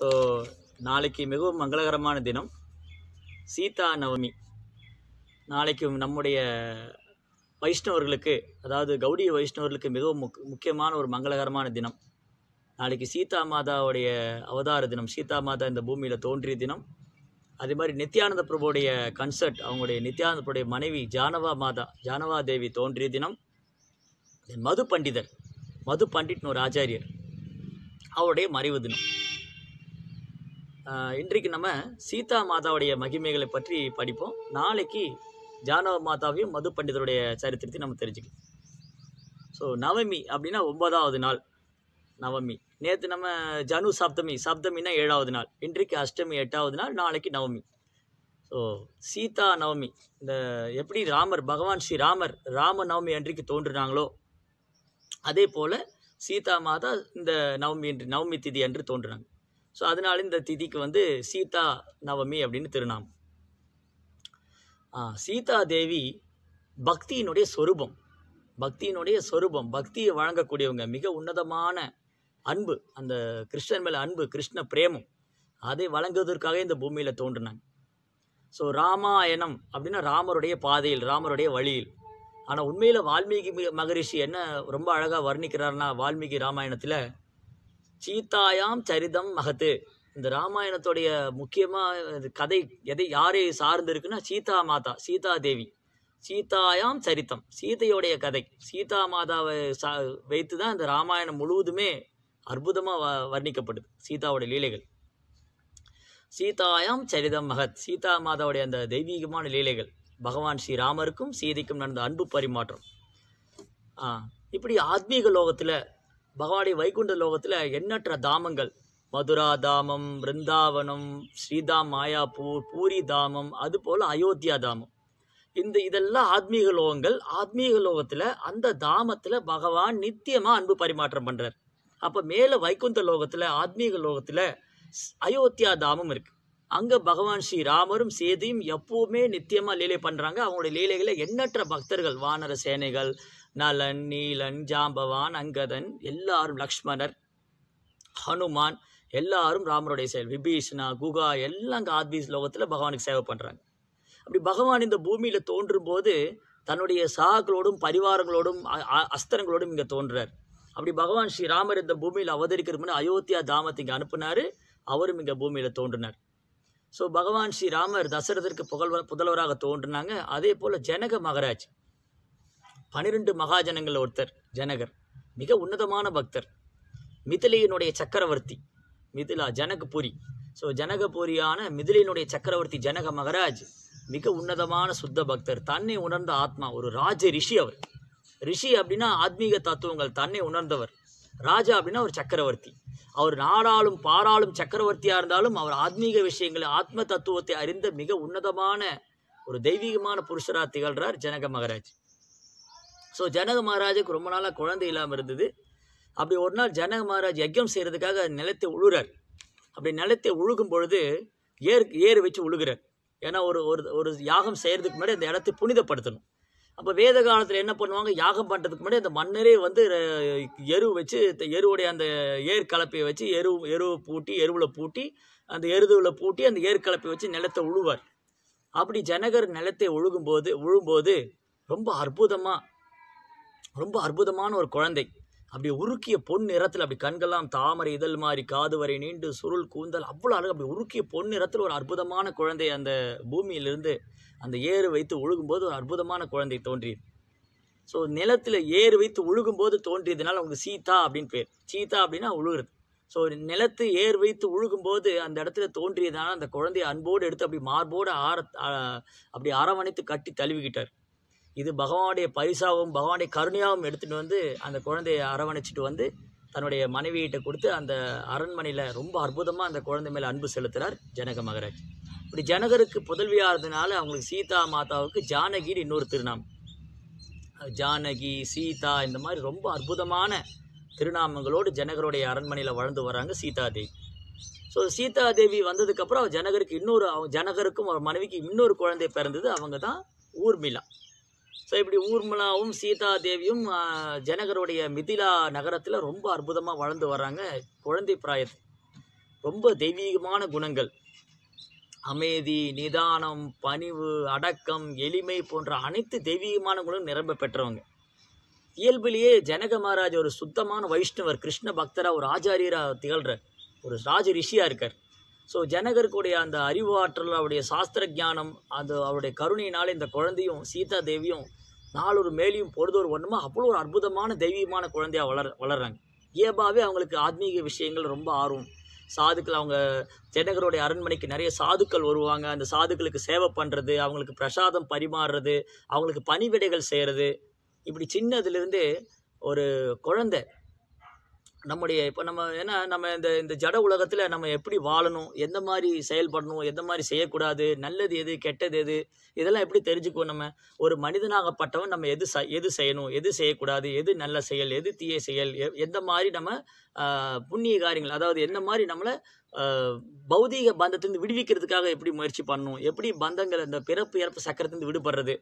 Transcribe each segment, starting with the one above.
so நாளைக்கு மிகவும் மங்களகரமான தினம் சீதா நவமி நாளைக்கு நம்முடைய வைஷ்ணவர்களுக்கு அதாவது கௌடி வைஷ்ணவர்களுக்கு மிகவும் முக் முக்கியமான ஒரு மங்களகரமான தினம் நாளைக்கு சீதா மாதாவுடைய அவதார தினம் சீதா மாதா இந்த பூமியில் தோன்றிய தினம் அதே மாதிரி நித்யானந்த பிரபுடைய கன்சர்ட் அவங்களுடைய நித்யானந்த பிரபுடைய மனைவி ஜானவா மாதா ஜானவா தேவி தோன்றிய தினம் மது பண்டிதர் மது பண்டிட்னு ஒரு ஆச்சாரியர் அவருடைய மறைவு தினம் இன்றைக்கு நம்ம சீதா மாதாவுடைய மகிமைகளை பற்றி படிப்போம் நாளைக்கு ஜானவ மாதாவையும் மது பண்டிதருடைய சரித்திரத்தையும் நம்ம தெரிஞ்சுக்கலாம் ஸோ நவமி அப்படின்னா ஒன்பதாவது நாள் நவமி நேற்று நம்ம ஜனு சப்தமி சப்தமின்னா ஏழாவது நாள் இன்றைக்கு அஷ்டமி எட்டாவது நாள் நாளைக்கு நவமி ஸோ சீதா நவமி இந்த எப்படி ராமர் பகவான் ஸ்ரீ ராமர் ராம நவமி அன்றைக்கு தோன்றுனாங்களோ அதே போல் சீதா மாதா இந்த நவமி என்று நவமி திதி அன்று தோன்றுனாங்க ஸோ அதனால இந்த திதிக்கு வந்து சீதா நவமி அப்படின்னு திருநாம் சீதா தேவி பக்தியினுடைய சொரூபம் பக்தியினுடைய சொரூபம் பக்தியை வழங்கக்கூடியவங்க மிக உன்னதமான அன்பு அந்த கிருஷ்ணன் மேலே அன்பு கிருஷ்ண பிரேமம் அதை வழங்குவதற்காக இந்த பூமியில் தோன்றினாங்க ஸோ ராமாயணம் அப்படின்னா ராமருடைய பாதையில் ராமருடைய வழியில் ஆனால் உண்மையில் வால்மீகி மகரிஷி என்ன ரொம்ப அழகாக வர்ணிக்கிறாருன்னா வால்மீகி ராமாயணத்தில் சீதாயாம் சரிதம் மகத்து இந்த ராமாயணத்துடைய முக்கியமாக கதை எதை யாரை சார்ந்து இருக்குன்னா சீதா மாதா சீதா தேவி சீதாயாம் சரித்தம் சீதையோடைய கதை சீதா மாதாவை சா வைத்து தான் இந்த ராமாயணம் முழுவதுமே அற்புதமாக வ வர்ணிக்கப்படுது சீதாவுடைய லீலைகள் சீதாயாம் சரிதம் மகத் சீதா மாதாவுடைய அந்த தெய்வீகமான லீலைகள் பகவான் ஸ்ரீராமருக்கும் சீதைக்கும் நடந்த அன்பு பரிமாற்றம் இப்படி ஆத்மீக லோகத்தில் பகவானுடைய வைகுண்ட லோகத்தில் எண்ணற்ற தாமங்கள் மதுரா தாமம் பிருந்தாவனம் ஸ்ரீதாம் மாயாப்பூர் பூரி தாமம் அதுபோல் அயோத்தியா தாமம் இந்த இதெல்லாம் ஆத்மீக லோகங்கள் ஆத்மீக லோகத்தில் அந்த தாமத்தில் பகவான் நித்தியமாக அன்பு பரிமாற்றம் பண்ணுறார் அப்போ மேலே வைகுந்த லோகத்தில் ஆத்மீக லோகத்தில் அயோத்தியா தாமம் இருக்குது அங்கே பகவான் ஸ்ரீ ராமரும் சேதியும் எப்போவுமே நித்தியமாக லீலை பண்ணுறாங்க அவங்களுடைய லீலைகளை எண்ணற்ற பக்தர்கள் வானர சேனைகள் நலன் நீலன் ஜாம்பவான் அங்கதன் எல்லாரும் லக்ஷ்மணர் ஹனுமான் எல்லாரும் ராமருடைய செயல் விபீஷணா குகா எல்லாம் அங்கே ஆத்மீஸ் லோகத்தில் பகவானுக்கு சேவை பண்ணுறாங்க அப்படி பகவான் இந்த பூமியில் தோன்றும் போது தன்னுடைய சாக்களோடும் பரிவாரங்களோடும் அஸ்திரங்களோடும் இங்கே தோன்றுறார் அப்படி பகவான் ஸ்ரீராமர் இந்த பூமியில் அவதரிக்கிறதுக்கு அயோத்தியா தாமத்தை இங்கே அனுப்புனார் அவரும் இங்கே பூமியில் தோன்றினார் ஸோ பகவான் ஸ்ரீராமர் தசரதற்கு புகழ்வ புதல்வராக தோன்றினாங்க அதே போல் ஜனக மகராஜ் பனிரெண்டு மகாஜனங்கள் ஒருத்தர் ஜனகர் மிக உன்னதமான பக்தர் மிதிலையினுடைய சக்கரவர்த்தி மிதிலா ஜனகபுரி ஸோ ஜனகபுரியான மிதிலையினுடைய சக்கரவர்த்தி ஜனக மகராஜ் மிக உன்னதமான சுத்த பக்தர் தன்னை உணர்ந்த ஆத்மா ஒரு ராஜ ரிஷி அவர் ரிஷி அப்படின்னா ஆத்மீக தத்துவங்கள் தன்னை உணர்ந்தவர் ராஜா அப்படின்னா ஒரு சக்கரவர்த்தி அவர் நாடாளும் பாராளும் சக்கரவர்த்தியாக இருந்தாலும் அவர் ஆத்மீக விஷயங்களை ஆத்ம தத்துவத்தை அறிந்த மிக உன்னதமான ஒரு தெய்வீகமான புருஷராக திகழ்கிறார் ஜனக மகராஜ் ஸோ ஜனக மகாராஜுக்கு ரொம்ப நாளாக குழந்தை இல்லாமல் இருந்தது அப்படி ஒரு நாள் ஜனக மகாராஜ் யஜ்யம் செய்கிறதுக்காக நிலத்தை உழுகிறார் அப்படி நிலத்தை உழுகும் பொழுது ஏர் ஏறு வச்சு உழுகிறார் ஏன்னா ஒரு ஒரு ஒரு யாகம் செய்கிறதுக்கு முன்னாடி அந்த இடத்தை புனிதப்படுத்தணும் அப்போ வேத காலத்தில் என்ன பண்ணுவாங்க யாகம் பண்ணுறதுக்கு முன்னாடி அந்த மன்னரே வந்து எரு வச்சு எருவுடைய அந்த ஏர் கலப்பையை வச்சு எரு எருவை பூட்டி எருவில் பூட்டி அந்த எருதுவில் பூட்டி அந்த ஏர் கலப்பையை வச்சு நிலத்தை உழுவார் அப்படி ஜனகர் நிலத்தை ஒழுகும்போது உழும்போது ரொம்ப அற்புதமாக ரொம்ப அற்புதமான ஒரு குழந்தை அப்படி உருக்கிய பொன் நிறத்தில் அப்படி கண்கள்லாம் தாமரை இதழ் மாதிரி காது வரை நீண்டு சுருள் கூந்தல் அவ்வளோ அழகு அப்படி உருக்கிய பொன் நிறத்தில் ஒரு அற்புதமான குழந்தை அந்த பூமியிலிருந்து அந்த ஏறு வைத்து ஒழுகும்போது ஒரு அற்புதமான குழந்தை தோன்றியது ஸோ நிலத்தில் ஏறு வைத்து ஒழுகும்போது தோன்றியதுனால அவங்க சீதா அப்படின்னு பேர் சீதா அப்படின்னா உழுகுறது ஸோ நிலத்து ஏர் வைத்து உழுகும்போது அந்த இடத்துல தோன்றியதுனால அந்த குழந்தையை அன்போடு எடுத்து அப்படி மார்போடு ஆர அப்படி அரவணைத்து கட்டி தழுவிக்கிட்டார் இது பகவானுடைய பரிசாகவும் பகவானுடைய கருணையாகவும் எடுத்துகிட்டு வந்து அந்த குழந்தையை அரவணைச்சிட்டு வந்து தன்னுடைய மனைவியிட்ட கொடுத்து அந்த அரண்மனையில் ரொம்ப அற்புதமாக அந்த குழந்தை மேலே அன்பு செலுத்துகிறார் ஜனக மகராஜ் இப்படி ஜனகருக்கு புதல்வியாகிறதுனால அவங்களுக்கு சீதா மாதாவுக்கு ஜானகின்னு இன்னொரு திருநாம் ஜானகி சீதா இந்த மாதிரி ரொம்ப அற்புதமான திருநாமங்களோடு ஜனகருடைய அரண்மனையில் வளர்ந்து வராங்க சீதாதேவி ஸோ சீதாதேவி வந்ததுக்கப்புறம் ஜனகருக்கு இன்னொரு ஜனகருக்கும் அவர் மனைவிக்கு இன்னொரு குழந்தை பிறந்தது அவங்க தான் ஊர்மிளா ஸோ இப்படி ஊர்மிளாவும் சீதா தேவியும் ஜனகருடைய மிதிலா நகரத்தில் ரொம்ப அற்புதமாக வளர்ந்து வர்றாங்க குழந்தை பிராயத்தை ரொம்ப தெய்வீகமான குணங்கள் அமைதி நிதானம் பணிவு அடக்கம் எளிமை போன்ற அனைத்து தெய்வீகமான குணம் நிரம்ப பெற்றவங்க இயல்பிலேயே ஜனக மகாராஜ் ஒரு சுத்தமான வைஷ்ணவர் கிருஷ்ண பக்தராக ஒரு ஆச்சாரியராக திகழ்கிறார் ஒரு ராஜ ரிஷியாக இருக்கார் ஸோ ஜனகருக்குடைய அந்த அறிவாற்றல் அவருடைய சாஸ்திர ஜானம் அது அவருடைய கருணையினால் இந்த குழந்தையும் சீதா தேவியும் நாலொரு மேலையும் ஒரு ஒன்றுமா அவ்வளோ ஒரு அற்புதமான தெய்வீகமான குழந்தையாக வளர் வளர்கிறாங்க இயல்பாகவே அவங்களுக்கு ஆத்மீக விஷயங்கள் ரொம்ப ஆர்வம் சாதுக்கள் அவங்க தினகருடைய அரண்மனைக்கு நிறைய சாதுக்கள் வருவாங்க அந்த சாதுக்களுக்கு சேவை பண்ணுறது அவங்களுக்கு பிரசாதம் பரிமாறுறது அவங்களுக்கு பணிவிடைகள் செய்கிறது இப்படி சின்னதுலேருந்து ஒரு குழந்தை நம்முடைய இப்போ நம்ம ஏன்னா நம்ம இந்த இந்த ஜட உலகத்தில் நம்ம எப்படி வாழணும் எந்த மாதிரி செயல்படணும் எந்த மாதிரி செய்யக்கூடாது நல்லது எது கெட்டது எது இதெல்லாம் எப்படி தெரிஞ்சுக்குவோம் நம்ம ஒரு மனிதனாகப்பட்டவன் நம்ம எது எது செய்யணும் எது செய்யக்கூடாது எது நல்ல செயல் எது தீய செயல் எந்த மாதிரி நம்ம புண்ணிய காரியங்கள் அதாவது எந்த மாதிரி நம்மளை பௌதீக பந்தத்திலிருந்து விடுவிக்கிறதுக்காக எப்படி முயற்சி பண்ணணும் எப்படி பந்தங்கள் இந்த பிறப்பு இறப்பு சக்கரத்திலிருந்து விடுபடுறது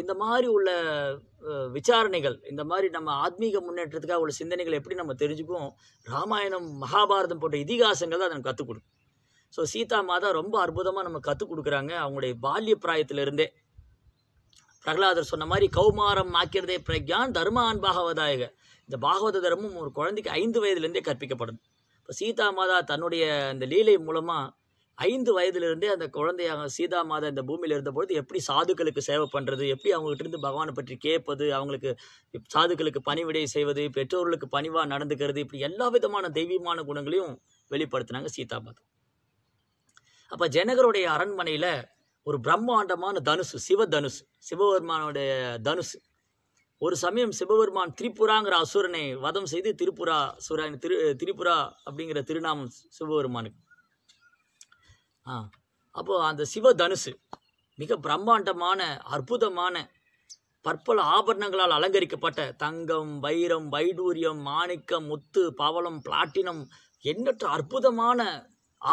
இந்த மாதிரி உள்ள விசாரணைகள் இந்த மாதிரி நம்ம ஆத்மீக முன்னேற்றத்துக்காக உள்ள சிந்தனைகள் எப்படி நம்ம தெரிஞ்சுக்குவோம் ராமாயணம் மகாபாரதம் போன்ற இதிகாசங்கள் தான் எனக்கு கற்றுக் கொடுக்கும் ஸோ சீதா மாதா ரொம்ப அற்புதமாக நம்ம கற்றுக் கொடுக்குறாங்க அவங்களுடைய பால்ய பிராயத்திலிருந்தே பிரகலாதர் சொன்ன மாதிரி கௌமாரம் ஆக்கிறதே பிரக்யான் ஆன் பாகவதாயக இந்த பாகவத தர்மம் ஒரு குழந்தைக்கு ஐந்து வயதுலேருந்தே கற்பிக்கப்படுது இப்போ சீதா மாதா தன்னுடைய அந்த லீலை மூலமாக ஐந்து வயதிலிருந்தே அந்த குழந்தையாக சீதா மாதா இந்த பூமியில் இருந்தபொழுது எப்படி சாதுக்களுக்கு சேவை பண்ணுறது எப்படி அவங்ககிட்ட இருந்து பகவானை பற்றி கேட்பது அவங்களுக்கு சாதுக்களுக்கு பணிவிடை செய்வது பெற்றோர்களுக்கு பணிவாக நடந்துக்கிறது இப்படி எல்லா விதமான தெய்வீமான குணங்களையும் வெளிப்படுத்தினாங்க சீதா மாதா அப்போ ஜனகருடைய அரண்மனையில் ஒரு பிரம்மாண்டமான தனுசு சிவ தனுசு சிவபெருமானுடைய தனுசு ஒரு சமயம் சிவபெருமான் திரிபுராங்கிற அசுரனை வதம் செய்து திரிபுரா சுரன் திரு திரிபுரா அப்படிங்கிற திருநாமம் சிவபெருமானுக்கு ஆ அப்போது அந்த சிவ தனுசு மிக பிரம்மாண்டமான அற்புதமான பற்பல ஆபரணங்களால் அலங்கரிக்கப்பட்ட தங்கம் வைரம் வைடூரியம் மாணிக்கம் முத்து பவளம் பிளாட்டினம் எண்ணற்ற அற்புதமான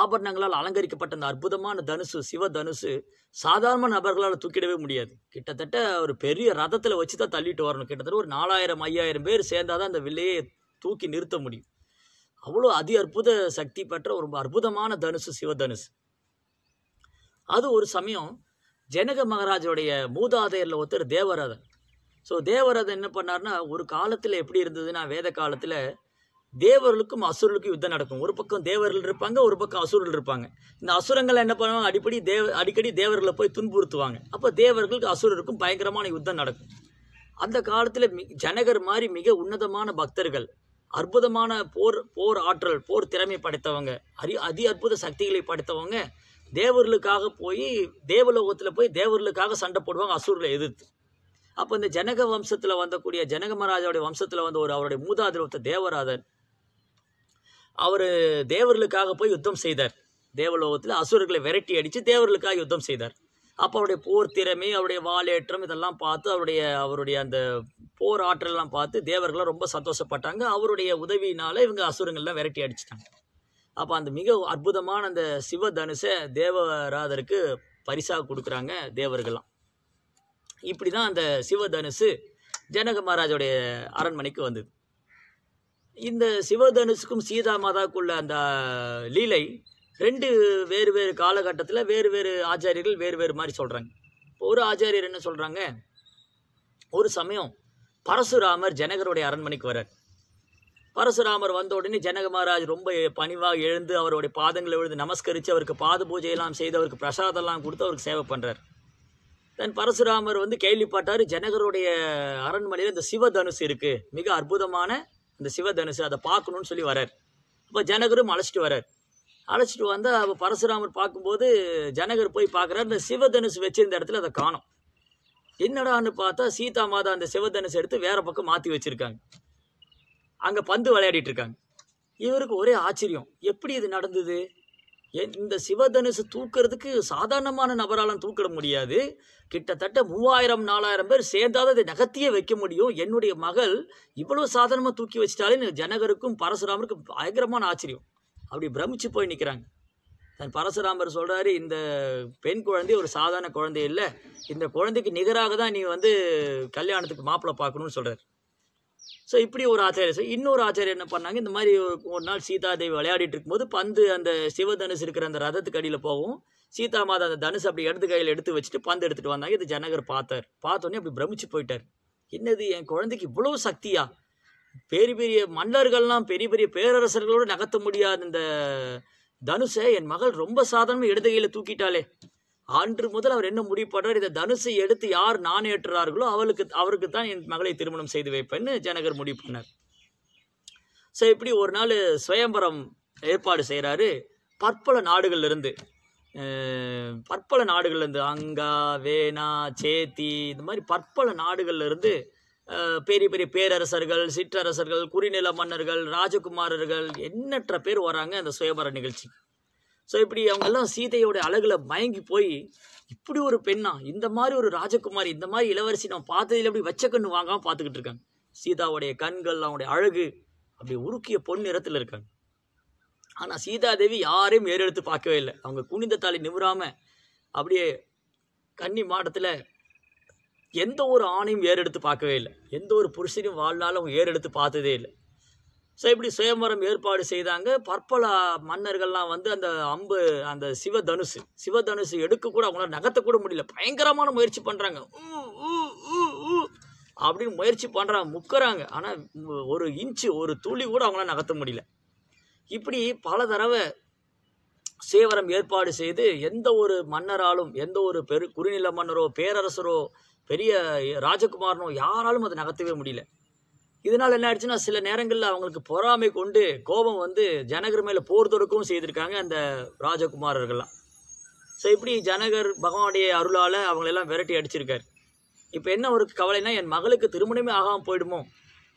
ஆபரணங்களால் அலங்கரிக்கப்பட்ட அந்த அற்புதமான தனுசு சிவ தனுசு சாதாரண நபர்களால் தூக்கிடவே முடியாது கிட்டத்தட்ட ஒரு பெரிய ரதத்தில் வச்சு தான் தள்ளிட்டு வரணும் கிட்டத்தட்ட ஒரு நாலாயிரம் ஐயாயிரம் பேர் சேர்ந்தால் தான் அந்த வில்லையை தூக்கி நிறுத்த முடியும் அவ்வளோ அதி அற்புத சக்தி பெற்ற ஒரு அற்புதமான தனுசு சிவ தனுசு அது ஒரு சமயம் ஜனக மகாராஜருடைய மூதாதையரில் ஒருத்தர் தேவரதன் ஸோ தேவரதன் என்ன பண்ணார்னா ஒரு காலத்தில் எப்படி இருந்ததுன்னா வேத காலத்தில் தேவர்களுக்கும் அசுரர்களுக்கும் யுத்தம் நடக்கும் ஒரு பக்கம் தேவர்கள் இருப்பாங்க ஒரு பக்கம் அசுரர்கள் இருப்பாங்க இந்த அசுரங்கள் என்ன பண்ணுவாங்க அடிப்படி தேவ அடிக்கடி தேவர்களை போய் துன்புறுத்துவாங்க அப்போ தேவர்களுக்கு அசுரருக்கும் பயங்கரமான யுத்தம் நடக்கும் அந்த காலத்தில் ஜனகர் மாதிரி மிக உன்னதமான பக்தர்கள் அற்புதமான போர் போர் ஆற்றல் போர் திறமை படைத்தவங்க அரி அதி அற்புத சக்திகளை படைத்தவங்க தேவர்களுக்காக போய் தேவலோகத்தில் போய் தேவர்களுக்காக சண்டை போடுவாங்க அசூரில் எதிர்த்து அப்போ இந்த ஜனக வம்சத்தில் வந்தக்கூடிய ஜனக மகாராஜாவுடைய வம்சத்தில் வந்த ஒரு அவருடைய மூதாதிரவத்தை தேவராதன் அவர் தேவர்களுக்காக போய் யுத்தம் செய்தார் தேவலோகத்தில் அசுரர்களை விரட்டி அடித்து தேவர்களுக்காக யுத்தம் செய்தார் அப்போ அவருடைய போர் திறமை அவருடைய வாலேற்றம் இதெல்லாம் பார்த்து அவருடைய அவருடைய அந்த போர் ஆற்றலெல்லாம் பார்த்து தேவர்கள்லாம் ரொம்ப சந்தோஷப்பட்டாங்க அவருடைய உதவியினால் இவங்க அசுரங்கள்லாம் விரட்டி அடிச்சிட்டாங்க அப்போ அந்த மிக அற்புதமான அந்த சிவ தனுஷை தேவராதருக்கு பரிசாக கொடுக்குறாங்க தேவர்கள்லாம் இப்படி தான் அந்த சிவ தனுசு ஜனக மகாராஜோடைய அரண்மனைக்கு வந்தது இந்த சிவதனுஷுக்கும் சீதா மாதாவுக்குள்ள அந்த லீலை ரெண்டு வேறு வேறு காலகட்டத்தில் வேறு வேறு ஆச்சாரியர்கள் வேறு வேறு மாதிரி சொல்கிறாங்க ஒரு ஆச்சாரியர் என்ன சொல்கிறாங்க ஒரு சமயம் பரசுராமர் ஜனகருடைய அரண்மனைக்கு வர்றார் பரசுராமர் வந்த உடனே ஜனக மகாராஜ் ரொம்ப பணிவாக எழுந்து அவருடைய பாதங்களை எழுந்து நமஸ்கரித்து அவருக்கு பாத பூஜையெல்லாம் செய்து அவருக்கு பிரசாதெல்லாம் கொடுத்து அவருக்கு சேவை பண்ணுறார் தன் பரசுராமர் வந்து கேள்விப்பட்டார் ஜனகருடைய அரண்மனையில் இந்த சிவதனுசு இருக்குது மிக அற்புதமான இந்த சிவதனுசு அதை பார்க்கணும்னு சொல்லி வரார் இப்போ ஜனகரும் அழைச்சிட்டு வரார் அழைச்சிட்டு வந்தால் அவள் பரசுராமர் பார்க்கும்போது ஜனகர் போய் பார்க்குறாரு இந்த சிவதனுசு வச்சிருந்த இடத்துல அதை காணும் என்னடான்னு பார்த்தா சீதா மாதா அந்த சிவதனுசு எடுத்து வேறு பக்கம் மாற்றி வச்சுருக்காங்க அங்கே பந்து விளையாடிட்டு இருக்காங்க இவருக்கு ஒரே ஆச்சரியம் எப்படி இது நடந்தது இந்த சிவதனுசு தூக்குறதுக்கு சாதாரணமான நபராலும் தூக்கிட முடியாது கிட்டத்தட்ட மூவாயிரம் நாலாயிரம் பேர் சேர்ந்தால் அதை நகத்தியே வைக்க முடியும் என்னுடைய மகள் இவ்வளவு சாதாரணமாக தூக்கி வச்சிட்டாலே ஜனகருக்கும் பரசுராமருக்கும் பயங்கரமான ஆச்சரியம் அப்படி பிரமிச்சு போய் நிற்கிறாங்க தன் பரசுராமர் சொல்கிறாரு இந்த பெண் குழந்தை ஒரு சாதாரண குழந்தை இல்லை இந்த குழந்தைக்கு நிகராக தான் நீ வந்து கல்யாணத்துக்கு மாப்பிள்ளை பார்க்கணும்னு சொல்கிறார் ஸோ இப்படி ஒரு ஆச்சாரியர் ஸோ இன்னொரு ஆச்சாரியர் என்ன பண்ணாங்க இந்த மாதிரி ஒரு நாள் சீதாதேவி விளையாடிட்டு இருக்கும்போது பந்து அந்த சிவதனுசு இருக்கிற அந்த ரதத்துக்கு அடியில் போகும் சீதா மாதா அந்த தனுசு அப்படி எடுத்து கையில் எடுத்து வச்சுட்டு பந்து எடுத்துகிட்டு வந்தாங்க இது ஜனகர் பார்த்தார் பார்த்தோன்னே அப்படி பிரமிச்சு போயிட்டார் என்னது என் குழந்தைக்கு இவ்வளோ சக்தியா பெரிய பெரிய மன்னர்கள்லாம் பெரிய பெரிய பேரரசர்களோடு நகர்த்த முடியாத இந்த தனுஷை என் மகள் ரொம்ப சாதாரணமாக இடது கையில் தூக்கிட்டாலே அன்று முதல் அவர் என்ன முடிவு பண்றார் இதை தனுசை எடுத்து யார் நான் ஏற்றுறார்களோ அவளுக்கு அவருக்கு தான் என் மகளை திருமணம் செய்து வைப்பேன்னு ஜனகர் முடிவு பண்ணார் ஸோ இப்படி ஒரு நாள் சுயம்பரம் ஏற்பாடு செய்கிறாரு பற்பல நாடுகள்லேருந்து பற்பல நாடுகள்லேருந்து அங்கா வேணா சேத்தி இந்த மாதிரி பற்பல நாடுகள்லேருந்து பெரிய பெரிய பேரரசர்கள் சிற்றரசர்கள் குறிநில மன்னர்கள் ராஜகுமாரர்கள் எண்ணற்ற பேர் வராங்க அந்த சுயம்பர நிகழ்ச்சி ஸோ இப்படி அவங்கெல்லாம் சீதையோட அழகில் மயங்கி போய் இப்படி ஒரு பெண்ணா இந்த மாதிரி ஒரு ராஜகுமாரி இந்த மாதிரி இளவரசி நான் பார்த்ததில் அப்படி வச்ச கண்ணு வாங்காமல் பார்த்துக்கிட்டு இருக்காங்க சீதாவுடைய கண்கள் அவனுடைய அழகு அப்படி உருக்கிய பொன் நிறத்தில் இருக்காங்க ஆனால் சீதாதேவி யாரையும் ஏறெடுத்து பார்க்கவே இல்லை அவங்க குனிந்த தாலி நிமிராமல் அப்படியே கன்னி மாடத்தில் எந்த ஒரு ஆணையும் ஏறெடுத்து பார்க்கவே இல்லை எந்த ஒரு புருஷனையும் வாழ்நாளும் அவங்க ஏறெடுத்து பார்த்ததே இல்லை ஸோ இப்படி சுயம்பரம் ஏற்பாடு செய்தாங்க பற்பல மன்னர்கள்லாம் வந்து அந்த அம்பு அந்த சிவ தனுசு எடுக்க கூட அவங்களால நகர்த்தக்கூட முடியல பயங்கரமான முயற்சி பண்ணுறாங்க அப்படின்னு முயற்சி பண்ணுறாங்க முக்கறாங்க ஆனால் ஒரு இன்ச்சு ஒரு துளி கூட அவங்களால நகர்த்த முடியல இப்படி பல தடவை சேவரம் ஏற்பாடு செய்து எந்த ஒரு மன்னராலும் எந்த ஒரு பெரு குறுநில மன்னரோ பேரரசரோ பெரிய ராஜகுமாரனோ யாராலும் அதை நகர்த்தவே முடியல இதனால் என்ன ஆயிடுச்சுன்னா சில நேரங்களில் அவங்களுக்கு பொறாமை கொண்டு கோபம் வந்து ஜனகர் மேலே போர் தொடுக்கவும் செய்திருக்காங்க அந்த ராஜகுமாரர்கள்லாம் ஸோ இப்படி ஜனகர் பகவானுடைய அருளால் அவங்களெல்லாம் விரட்டி அடிச்சிருக்காரு இப்போ என்ன ஒரு கவலைனா என் மகளுக்கு திருமணமே ஆகாமல் போயிடுமோ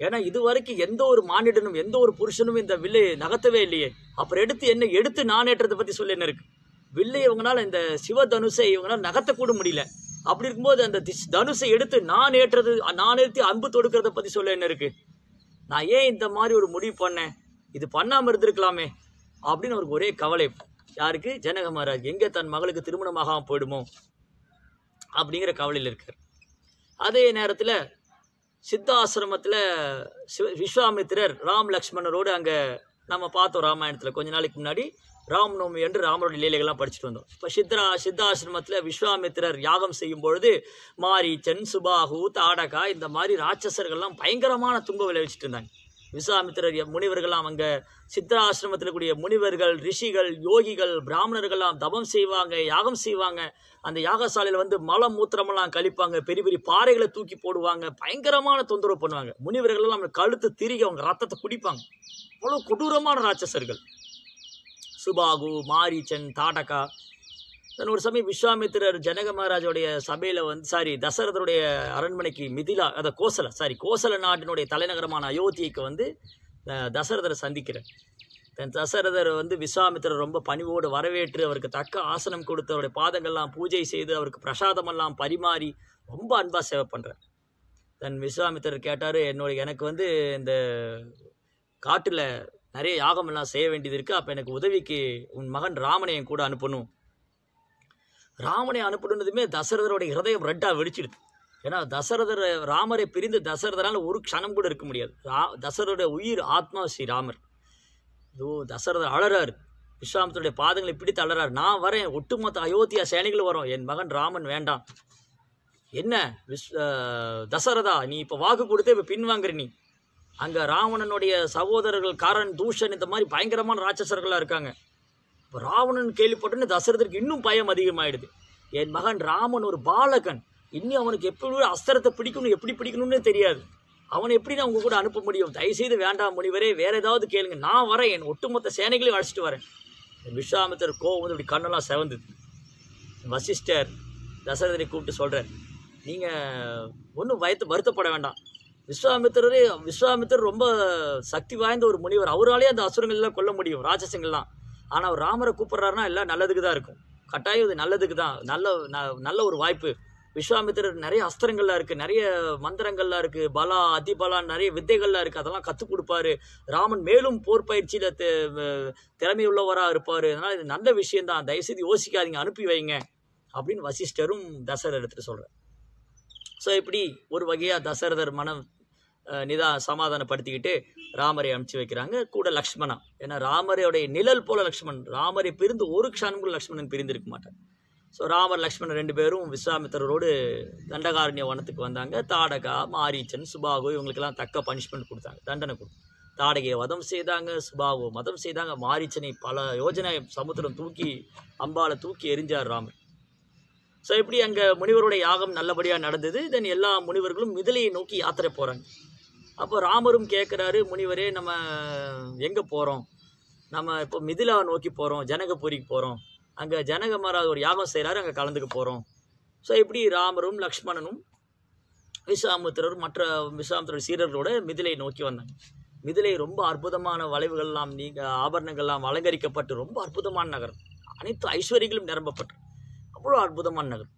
ஏன்னா இது வரைக்கும் எந்த ஒரு மானிடனும் எந்த ஒரு புருஷனும் இந்த வில்லை நகர்த்தவே இல்லையே அப்புறம் எடுத்து என்ன எடுத்து ஏற்றதை பற்றி சொல்ல என்ன இருக்கு வில்லை இவங்களால் இந்த சிவ தனுஷை இவங்களால் நகர்த்தக்கூட முடியல அப்படி இருக்கும்போது அந்த தனுஷை எடுத்து நான் ஏற்றது நான் ஏற்றி அன்பு தொடுக்கிறத பற்றி சொல்ல என்ன இருக்குது நான் ஏன் இந்த மாதிரி ஒரு முடிவு பண்ணேன் இது பண்ணாமல் இருந்திருக்கலாமே அப்படின்னு அவருக்கு ஒரே கவலை யாருக்கு ஜனக மகாராஜ் எங்கே தன் மகளுக்கு திருமணமாகாமல் போயிடுமோ அப்படிங்கிற கவலையில் இருக்கார் அதே நேரத்தில் சித்தாசிரமத்தில் விஸ்வாமித்திரர் ராம் லக்ஷ்மணரோடு அங்கே நம்ம பார்த்தோம் ராமாயணத்தில் கொஞ்ச நாளைக்கு முன்னாடி ராம்நவமி என்று ராமரோட லீலைகள்லாம் படிச்சுட்டு வந்தோம் இப்போ சித்ரா சித்தாசிரமத்தில் விஸ்வாமித்திரர் யாகம் செய்யும் பொழுது சென் சுபாகு தாடகா இந்த மாதிரி ராட்சசர்கள்லாம் பயங்கரமான துன்ப விளைவிச்சிட்டு இருந்தாங்க விசாமித்திரர் முனிவர்களாம் அங்கே சித்திராசிரமத்தில் கூடிய முனிவர்கள் ரிஷிகள் யோகிகள் பிராமணர்கள்லாம் தபம் செய்வாங்க யாகம் செய்வாங்க அந்த யாகசாலையில் வந்து மலம் மூத்திரமெல்லாம் கழிப்பாங்க பெரிய பெரிய பாறைகளை தூக்கி போடுவாங்க பயங்கரமான தொந்தரவு பண்ணுவாங்க முனிவர்கள்லாம் நம்ம கழுத்து திரிகி அவங்க ரத்தத்தை குடிப்பாங்க அவ்வளோ கொடூரமான ராட்சசர்கள் சுபாகு மாரிச்சன் தாடகா தன் ஒரு சமயம் விஸ்வாமித்திரர் ஜனக மகாராஜோடைய சபையில் வந்து சாரி தசரதனுடைய அரண்மனைக்கு மிதிலா அதை கோசல சாரி கோசல நாட்டினுடைய தலைநகரமான அயோத்தியைக்கு வந்து தசரதரை சந்திக்கிறார் தன் தசரதர் வந்து விஸ்வாமித்திரர் ரொம்ப பணிவோடு வரவேற்று அவருக்கு தக்க ஆசனம் கொடுத்து அவருடைய பாதங்கள்லாம் பூஜை செய்து அவருக்கு பிரசாதமெல்லாம் பரிமாறி ரொம்ப அன்பாக சேவை பண்ணுறார் தன் விஸ்வாமித்திரர் கேட்டார் என்னுடைய எனக்கு வந்து இந்த காட்டில் நிறைய யாகமெல்லாம் செய்ய வேண்டியது இருக்குது அப்போ எனக்கு உதவிக்கு உன் மகன் ராமனையும் கூட அனுப்பணும் ராமனை அனுப்பிடுனதுமே தசரதருடைய ஹிரதயம் ரெட்டாக வெடிச்சிடுது ஏன்னா தசரதர் ராமரை பிரிந்து தசரதனால் ஒரு க்ஷணம் கூட இருக்க முடியாது ரா தசரதருடைய உயிர் ஆத்மா ஸ்ரீ ராமர் இதோ தசரதர் அழறாரு விஸ்வாமத்தருடைய பாதங்களை பிடித்து அழறாரு நான் வரேன் ஒட்டுமொத்த அயோத்தியா சேனைகள் வரோம் என் மகன் ராமன் வேண்டாம் என்ன விஸ் தசரதா நீ இப்போ வாக்கு கொடுத்து இப்போ பின்வாங்குற நீ அங்கே ராவணனுடைய சகோதரர்கள் காரன் தூஷன் இந்த மாதிரி பயங்கரமான ராட்சசர்களாக இருக்காங்க இப்போ ராவணன் கேள்விப்பட்டோன்னு தசரதற்கு இன்னும் பயம் அதிகமாயிடுது என் மகன் ராமன் ஒரு பாலகன் இன்னும் அவனுக்கு எப்படி அஸ்திரத்தை பிடிக்கணும் எப்படி பிடிக்கணும்னு தெரியாது அவனை எப்படி நான் உங்க கூட அனுப்ப முடியும் தயவுசெய்து வேண்டாம் முனிவரே வேற ஏதாவது கேளுங்க நான் வரேன் என் ஒட்டுமொத்த சேனைகளையும் அழைச்சிட்டு வரேன் விஸ்வாமித்தர் கோவம் வந்து இப்படி கண்ணெல்லாம் செவந்தது வசிஷ்டர் தசரதரை கூப்பிட்டு சொல்கிறார் நீங்கள் ஒன்றும் வயத்து வருத்தப்பட வேண்டாம் விஸ்வாமித்திரரே விஸ்வாமித்தர் ரொம்ப சக்தி வாய்ந்த ஒரு முனிவர் அவராலே அந்த அசுரங்கள்லாம் கொல்ல முடியும் ராட்சசங்கள்லாம் ஆனால் ராமரை கூப்பிட்றாருன்னா எல்லாம் நல்லதுக்கு தான் இருக்கும் கட்டாயம் இது நல்லதுக்கு தான் நல்ல நல்ல ஒரு வாய்ப்பு விஸ்வாமித்திரர் நிறைய அஸ்திரங்கள்லாம் இருக்குது நிறைய மந்திரங்கள்லாம் இருக்குது பலா அதிபலா நிறைய வித்தைகள்லாம் இருக்குது அதெல்லாம் கற்றுக் கொடுப்பாரு ராமன் மேலும் போர் பயிற்சியில் திறமை உள்ளவராக இருப்பார் அதனால் இது நல்ல விஷயந்தான் தயவுசெய்து யோசிக்காதீங்க அனுப்பி வைங்க அப்படின்னு வசிஷ்டரும் தசரர் எடுத்துகிட்டு சொல்கிறார் ஸோ இப்படி ஒரு வகையாக தசரதர் மனம் நிதா சமாதானப்படுத்திக்கிட்டு ராமரை அனுப்பிச்சு வைக்கிறாங்க கூட லக்ஷ்மணா ஏன்னா ராமரையோடைய நிழல் போல லக்ஷ்மண் ராமரை பிரிந்து ஒரு க்ஷானம் கூட லக்ஷ்மணன் பிரிந்திருக்க மாட்டார் ஸோ ராமர் லக்ஷ்மணன் ரெண்டு பேரும் விஸ்வாமித்தரோடு தண்டகாரண்ய வனத்துக்கு வந்தாங்க தாடகா மாரீச்சன் சுபாகு இவங்களுக்கெல்லாம் தக்க பனிஷ்மெண்ட் கொடுத்தாங்க தண்டனை கொடுத்தாங்க தாடகையை வதம் செய்தாங்க சுபாகு மதம் செய்தாங்க மாரீச்சனை பல யோஜனை சமுத்திரம் தூக்கி அம்பாலை தூக்கி எரிஞ்சார் ராமர் ஸோ இப்படி அங்கே முனிவருடைய யாகம் நல்லபடியாக நடந்தது தென் எல்லா முனிவர்களும் மிதிலையை நோக்கி யாத்திரை போகிறாங்க அப்போ ராமரும் கேட்குறாரு முனிவரே நம்ம எங்கே போகிறோம் நம்ம இப்போ மிதிலா நோக்கி போகிறோம் ஜனகபுரிக்கு போகிறோம் அங்கே ஜனக மகாராஜ் ஒரு யாகம் செய்கிறாரு அங்கே கலந்துக்க போகிறோம் ஸோ இப்படி ராமரும் லக்ஷ்மணனும் விசாமுத்திரரும் மற்ற விசாமுத்திரர் சீரர்களோட மிதிலை நோக்கி வந்தாங்க மிதிலை ரொம்ப அற்புதமான வளைவுகள்லாம் நீங்கள் ஆபரணங்கள்லாம் அலங்கரிக்கப்பட்டு ரொம்ப அற்புதமான நகரம் அனைத்து ஐஸ்வர்யங்களும் நிரம்பப்பட்டு அவ்வளோ அற்புதமான நகரம்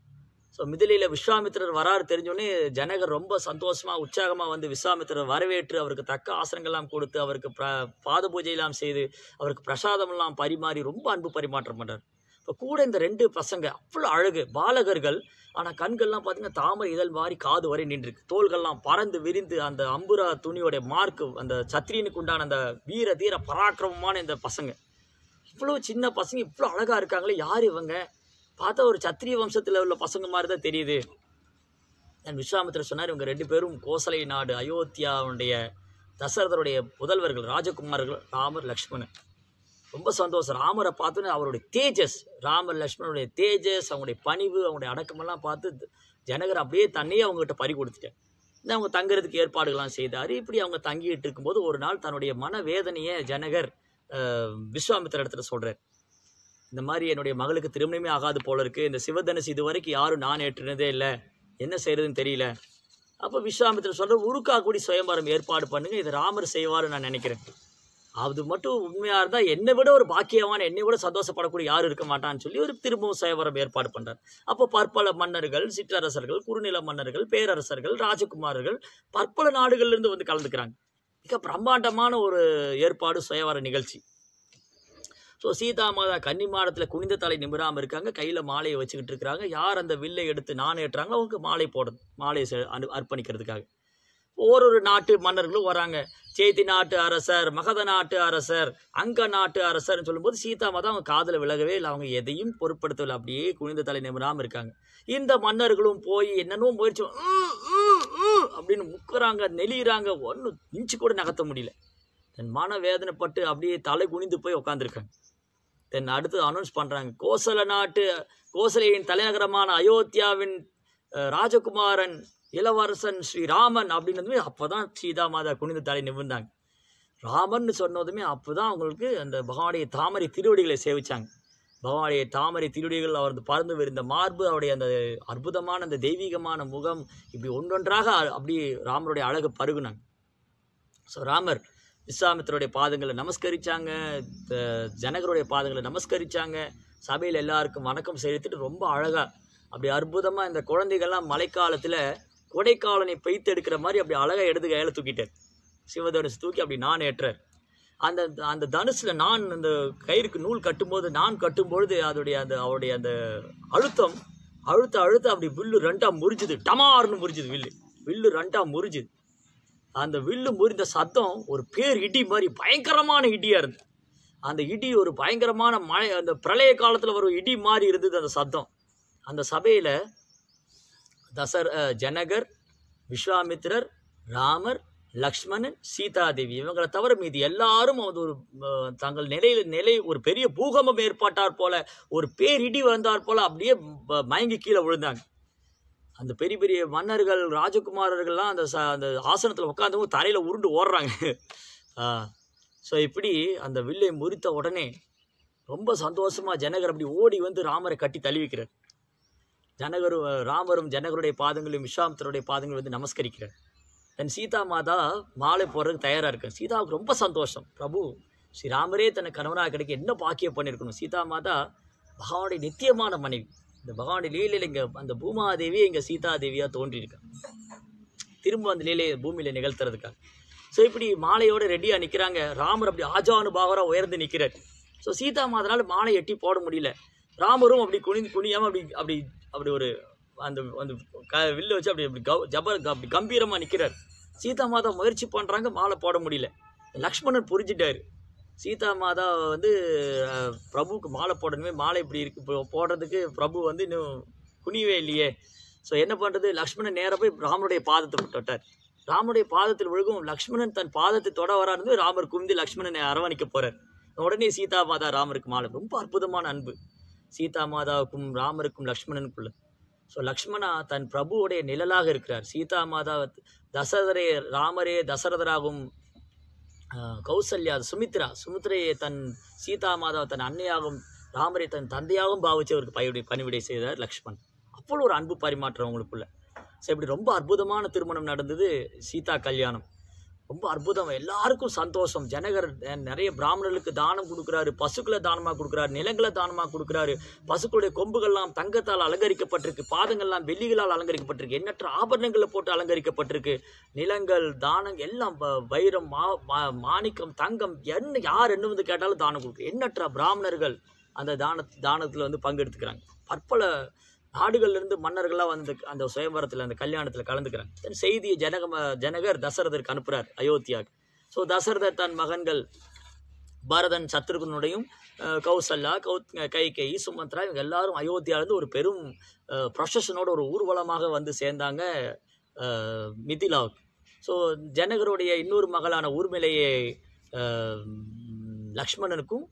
ஸோ மிதிலையில் விஸ்வாமித்திரர் வராரு தெரிஞ்சோன்னே ஜனகர் ரொம்ப சந்தோஷமாக உற்சாகமாக வந்து விஸ்வாமித்திரர் வரவேற்று அவருக்கு தக்க ஆசனங்கள்லாம் கொடுத்து அவருக்கு பிர பாத பூஜையெல்லாம் செய்து அவருக்கு பிரசாதமெல்லாம் பரிமாறி ரொம்ப அன்பு பரிமாற்றம் பண்ணுறார் இப்போ கூட இந்த ரெண்டு பசங்க அவ்வளோ அழகு பாலகர்கள் ஆனால் கண்கள்லாம் பார்த்தீங்கன்னா தாமரை இதழ் மாதிரி காது வரை நின்றுருக்கு தோள்கள்லாம் பறந்து விரிந்து அந்த அம்புரா துணியோடைய மார்க்கு அந்த சத்திரியனுக்கு உண்டான அந்த வீர தீர பராக்கிரமமான இந்த பசங்க இவ்வளோ சின்ன பசங்க இவ்வளோ அழகாக இருக்காங்களே யார் இவங்க பார்த்தா ஒரு சத்திரிய வம்சத்தில் உள்ள பசங்க மாதிரி தான் தெரியுது என் விஸ்வாமித்திர சொன்னார் இவங்க ரெண்டு பேரும் கோசலை நாடு அயோத்தியாவுடைய தசரதருடைய புதல்வர்கள் ராஜகுமார்கள் ராமர் லக்ஷ்மணன் ரொம்ப சந்தோஷம் ராமரை பார்த்தோன்னே அவருடைய தேஜஸ் ராமர் லக்ஷ்மணனுடைய தேஜஸ் அவங்களுடைய பணிவு அவங்களுடைய அடக்கமெல்லாம் பார்த்து ஜனகர் அப்படியே தண்ணியே அவங்ககிட்ட பறி கொடுத்துட்டேன் அவங்க தங்குறதுக்கு ஏற்பாடுகள்லாம் செய்தார் இப்படி அவங்க தங்கிட்டு இருக்கும்போது ஒரு நாள் தன்னுடைய மன வேதனையை ஜனகர் விஸ்வாமித்திர இடத்துல சொல்கிறார் இந்த மாதிரி என்னுடைய மகளுக்கு திருமணமே ஆகாது போல இருக்குது இந்த சிவதனுசு இது வரைக்கும் யாரும் நான் ஏற்றினதே இல்லை என்ன செய்கிறதுன்னு தெரியல அப்போ விஸ்வாமித்திர சொல்கிற உருக்கா கூடி சுயம்பரம் ஏற்பாடு பண்ணுங்கள் இதை ராமர் செய்வார்னு நான் நினைக்கிறேன் அது மட்டும் உண்மையாக இருந்தால் என்னை விட ஒரு பாக்கியமான என்னை விட சந்தோஷப்படக்கூடிய யாரும் இருக்க மாட்டான்னு சொல்லி ஒரு திரும்பவும் சுயவரம் ஏற்பாடு பண்ணுறார் அப்போ பற்பல மன்னர்கள் சிற்றரசர்கள் குறுநில மன்னர்கள் பேரரசர்கள் ராஜகுமாரர்கள் பற்பல நாடுகள்லேருந்து வந்து கலந்துக்கிறாங்க மிக பிரம்மாண்டமான ஒரு ஏற்பாடு சுயவர நிகழ்ச்சி ஸோ சீதா மாதா கன்னிமாடத்தில் குனிந்த தலை நிமிராமல் இருக்காங்க கையில் மாலையை வச்சுக்கிட்டு இருக்கிறாங்க யார் அந்த வில்லை எடுத்து நான் ஏற்றுறாங்களோ அவங்களுக்கு மாலை போடுறது மாலையை அனு அர்ப்பணிக்கிறதுக்காக ஒரு நாட்டு மன்னர்களும் வராங்க சேத்தி நாட்டு அரசர் மகத நாட்டு அரசர் அங்க நாட்டு அரசர்னு சொல்லும்போது சீதா மாதா அவங்க காதில் விலகவே இல்லை அவங்க எதையும் பொருட்படுத்தவில்லை அப்படியே குனிந்த தலை நிமிராமல் இருக்காங்க இந்த மன்னர்களும் போய் என்னென்னும் முயற்சி அப்படின்னு முக்குறாங்க நெளிகிறாங்க ஒன்றும் இன்ச்சு கூட நகர்த்த முடியல என் மன வேதனைப்பட்டு அப்படியே தலை குனிந்து போய் உட்காந்துருக்காங்க தென் அடுத்து அனௌன்ஸ் பண்ணுறாங்க கோசல நாட்டு கோசலையின் தலைநகரமான அயோத்தியாவின் ராஜகுமாரன் இளவரசன் ஸ்ரீராமன் அப்படின்னதுமே அப்போ தான் சீதா மாதா குனிந்த தலை நிமிர்ந்தாங்க ராமன் சொன்னதுமே அப்போ தான் அவங்களுக்கு அந்த பகவானுடைய தாமரை திருவடிகளை சேவிச்சாங்க பகவானுடைய தாமரை திருவடிகள் அவரது பறந்து விரிந்த மார்பு அவருடைய அந்த அற்புதமான அந்த தெய்வீகமான முகம் இப்படி ஒன்றொன்றாக அப்படி ராமருடைய அழகு பருகுனாங்க ஸோ ராமர் விஸ்வாமித்தருடைய பாதங்களை நமஸ்கரித்தாங்க ஜனகருடைய பாதங்களை நமஸ்கரித்தாங்க சபையில் எல்லாருக்கும் வணக்கம் செலுத்திட்டு ரொம்ப அழகாக அப்படி அற்புதமாக இந்த குழந்தைகள்லாம் மழைக்காலத்தில் கொடைக்காலனை பெய்த்து எடுக்கிற மாதிரி அப்படி அழகாக எடுத்து கையில் தூக்கிட்டார் சிவதனுசு தூக்கி அப்படி நான் ஏற்றார் அந்த அந்த தனுசில் நான் அந்த கயிறுக்கு நூல் கட்டும்போது நான் கட்டும்பொழுது அதோடைய அந்த அவருடைய அந்த அழுத்தம் அழுத்த அழுத்த அப்படி வில்லு ரெண்டாக முறிஞ்சுது டமார்னு முறிஞ்சுது வில்லு வில்லு ரெண்டாக முறிஞ்சுது அந்த வில்லு முறிந்த சத்தம் ஒரு பேர் இடி மாதிரி பயங்கரமான இடியாக இருந்தது அந்த இடி ஒரு பயங்கரமான மழை அந்த பிரளய காலத்தில் வரும் இடி மாதிரி இருந்தது அந்த சத்தம் அந்த சபையில் தசர் ஜனகர் விஸ்வாமித்திரர் ராமர் லக்ஷ்மணன் சீதாதேவி இவங்களை தவிர மீது எல்லாரும் அது ஒரு தங்கள் நிலையில் நிலை ஒரு பெரிய பூகம்பம் ஏற்பட்டார் போல ஒரு பேரிடி வந்தார் போல அப்படியே மயங்கி கீழே விழுந்தாங்க அந்த பெரிய பெரிய மன்னர்கள் ராஜகுமாரர்கள்லாம் அந்த ச அந்த ஆசனத்தில் உட்காந்தவங்க தரையில் உருண்டு ஓடுறாங்க ஸோ இப்படி அந்த வில்லை முறித்த உடனே ரொம்ப சந்தோஷமாக ஜனகர் அப்படி ஓடி வந்து ராமரை கட்டி தழுவிக்கிறார் ஜனகர் ராமரும் ஜனகருடைய பாதங்களையும் விஸ்வாமித்தருடைய பாதங்களும் வந்து நமஸ்கரிக்கிறார் தன் சீதா மாதா மாலை போடுறதுக்கு தயாராக இருக்கார் சீதாவுக்கு ரொம்ப சந்தோஷம் பிரபு ஸ்ரீராமரே தன்னை கணவனாக கிடைக்க என்ன பாக்கியம் பண்ணியிருக்கணும் சீதா மாதா பகவானுடைய நித்தியமான மனைவி இந்த பகவான் லீலையில் இங்கே அந்த பூமாதேவி இங்கே சீதாதேவியாக தோன்றியிருக்கா திரும்ப அந்த லீலையை பூமியில் நிகழ்த்துறதுக்காக ஸோ இப்படி மாலையோடு ரெடியாக நிற்கிறாங்க ராமர் அப்படி ஆஜானு பாகராக உயர்ந்து நிற்கிறார் ஸோ சீதா மாதனால் மாலை எட்டி போட முடியல ராமரும் அப்படி குனிந்து குனியாமல் அப்படி அப்படி அப்படி ஒரு அந்த அந்த க வில்லு வச்சு அப்படி அப்படி கவ ஜபர் அப்படி கம்பீரமாக நிற்கிறார் சீதா மாதா முயற்சி பண்ணுறாங்க மாலை போட முடியல லக்ஷ்மணன் புரிஞ்சிட்டாரு சீதா மாதா வந்து பிரபுவுக்கு மாலை போடணுமே மாலை இப்படி இருக்கு போடுறதுக்கு பிரபு வந்து இன்னும் குனிவே இல்லையே ஸோ என்ன பண்ணுறது லக்ஷ்மணன் நேராக போய் ராமனுடைய பாதத்தை விட்டுட்டார் ராமனுடைய பாதத்தில் விழுகும் லக்ஷ்மணன் தன் பாதத்தை தொட வராது ராமர் குவிந்து லக்ஷ்மணனை அரவணைக்க போகிறார் உடனே சீதா மாதா ராமருக்கு மாலை ரொம்ப அற்புதமான அன்பு சீதா மாதாவுக்கும் ராமருக்கும் லக்ஷ்மணனுக்குள்ள ஸோ லக்ஷ்மணா தன் பிரபுவுடைய நிழலாக இருக்கிறார் சீதா மாதா தசரதரே ராமரே தசரதராகவும் கௌசல்யா சுமித்ரா சுமித்ரையை தன் சீதா மாதா தன் அன்னையாகவும் ராமரை தன் தந்தையாகவும் பாவிச்சு அவருக்கு பயிரை பணிவிடை செய்தார் லக்ஷ்மண் அவ்வளோ ஒரு அன்பு பரிமாற்றம் அவங்களுக்குள்ள ஸோ இப்படி ரொம்ப அற்புதமான திருமணம் நடந்தது சீதா கல்யாணம் ரொம்ப அற்புதம் எல்லாருக்கும் சந்தோஷம் ஜனகர் நிறைய பிராமணர்களுக்கு தானம் கொடுக்குறாரு பசுக்களை தானமாக கொடுக்குறாரு நிலங்களை தானமாக கொடுக்குறாரு பசுக்களுடைய கொம்புகள்லாம் தங்கத்தால் அலங்கரிக்கப்பட்டிருக்கு பாதங்கள்லாம் வெள்ளிகளால் அலங்கரிக்கப்பட்டிருக்கு எண்ணற்ற ஆபரணங்களை போட்டு அலங்கரிக்கப்பட்டிருக்கு நிலங்கள் தானம் எல்லாம் வைரம் மா மாணிக்கம் தங்கம் என்ன யார் என்ன வந்து கேட்டாலும் தானம் கொடுக்குது எண்ணற்ற பிராமணர்கள் அந்த தான தானத்தில் வந்து பங்கெடுத்துக்கிறாங்க பற்பல நாடுகள்லேருந்து மன்னர்கள்லாம் வந்து அந்த சுயம்பரத்தில் அந்த கல்யாணத்தில் கலந்துக்கிறாங்க தன் செய்தியை ஜனக ஜனகர் தசரதற்கு அனுப்புகிறார் அயோத்தியாவுக்கு ஸோ தசரதர் தன் மகன்கள் பாரதன் சத்ருகுனுடையும் கௌசல்லா கௌ கைகை சுமத்ரா இவங்க எல்லாரும் அயோத்தியாவிலேருந்து ஒரு பெரும் ப்ரொஷஷனோட ஒரு ஊர்வலமாக வந்து சேர்ந்தாங்க மிதிலாவுக்கு ஸோ ஜனகருடைய இன்னொரு மகளான ஊர்மிலையை லக்ஷ்மணனுக்கும்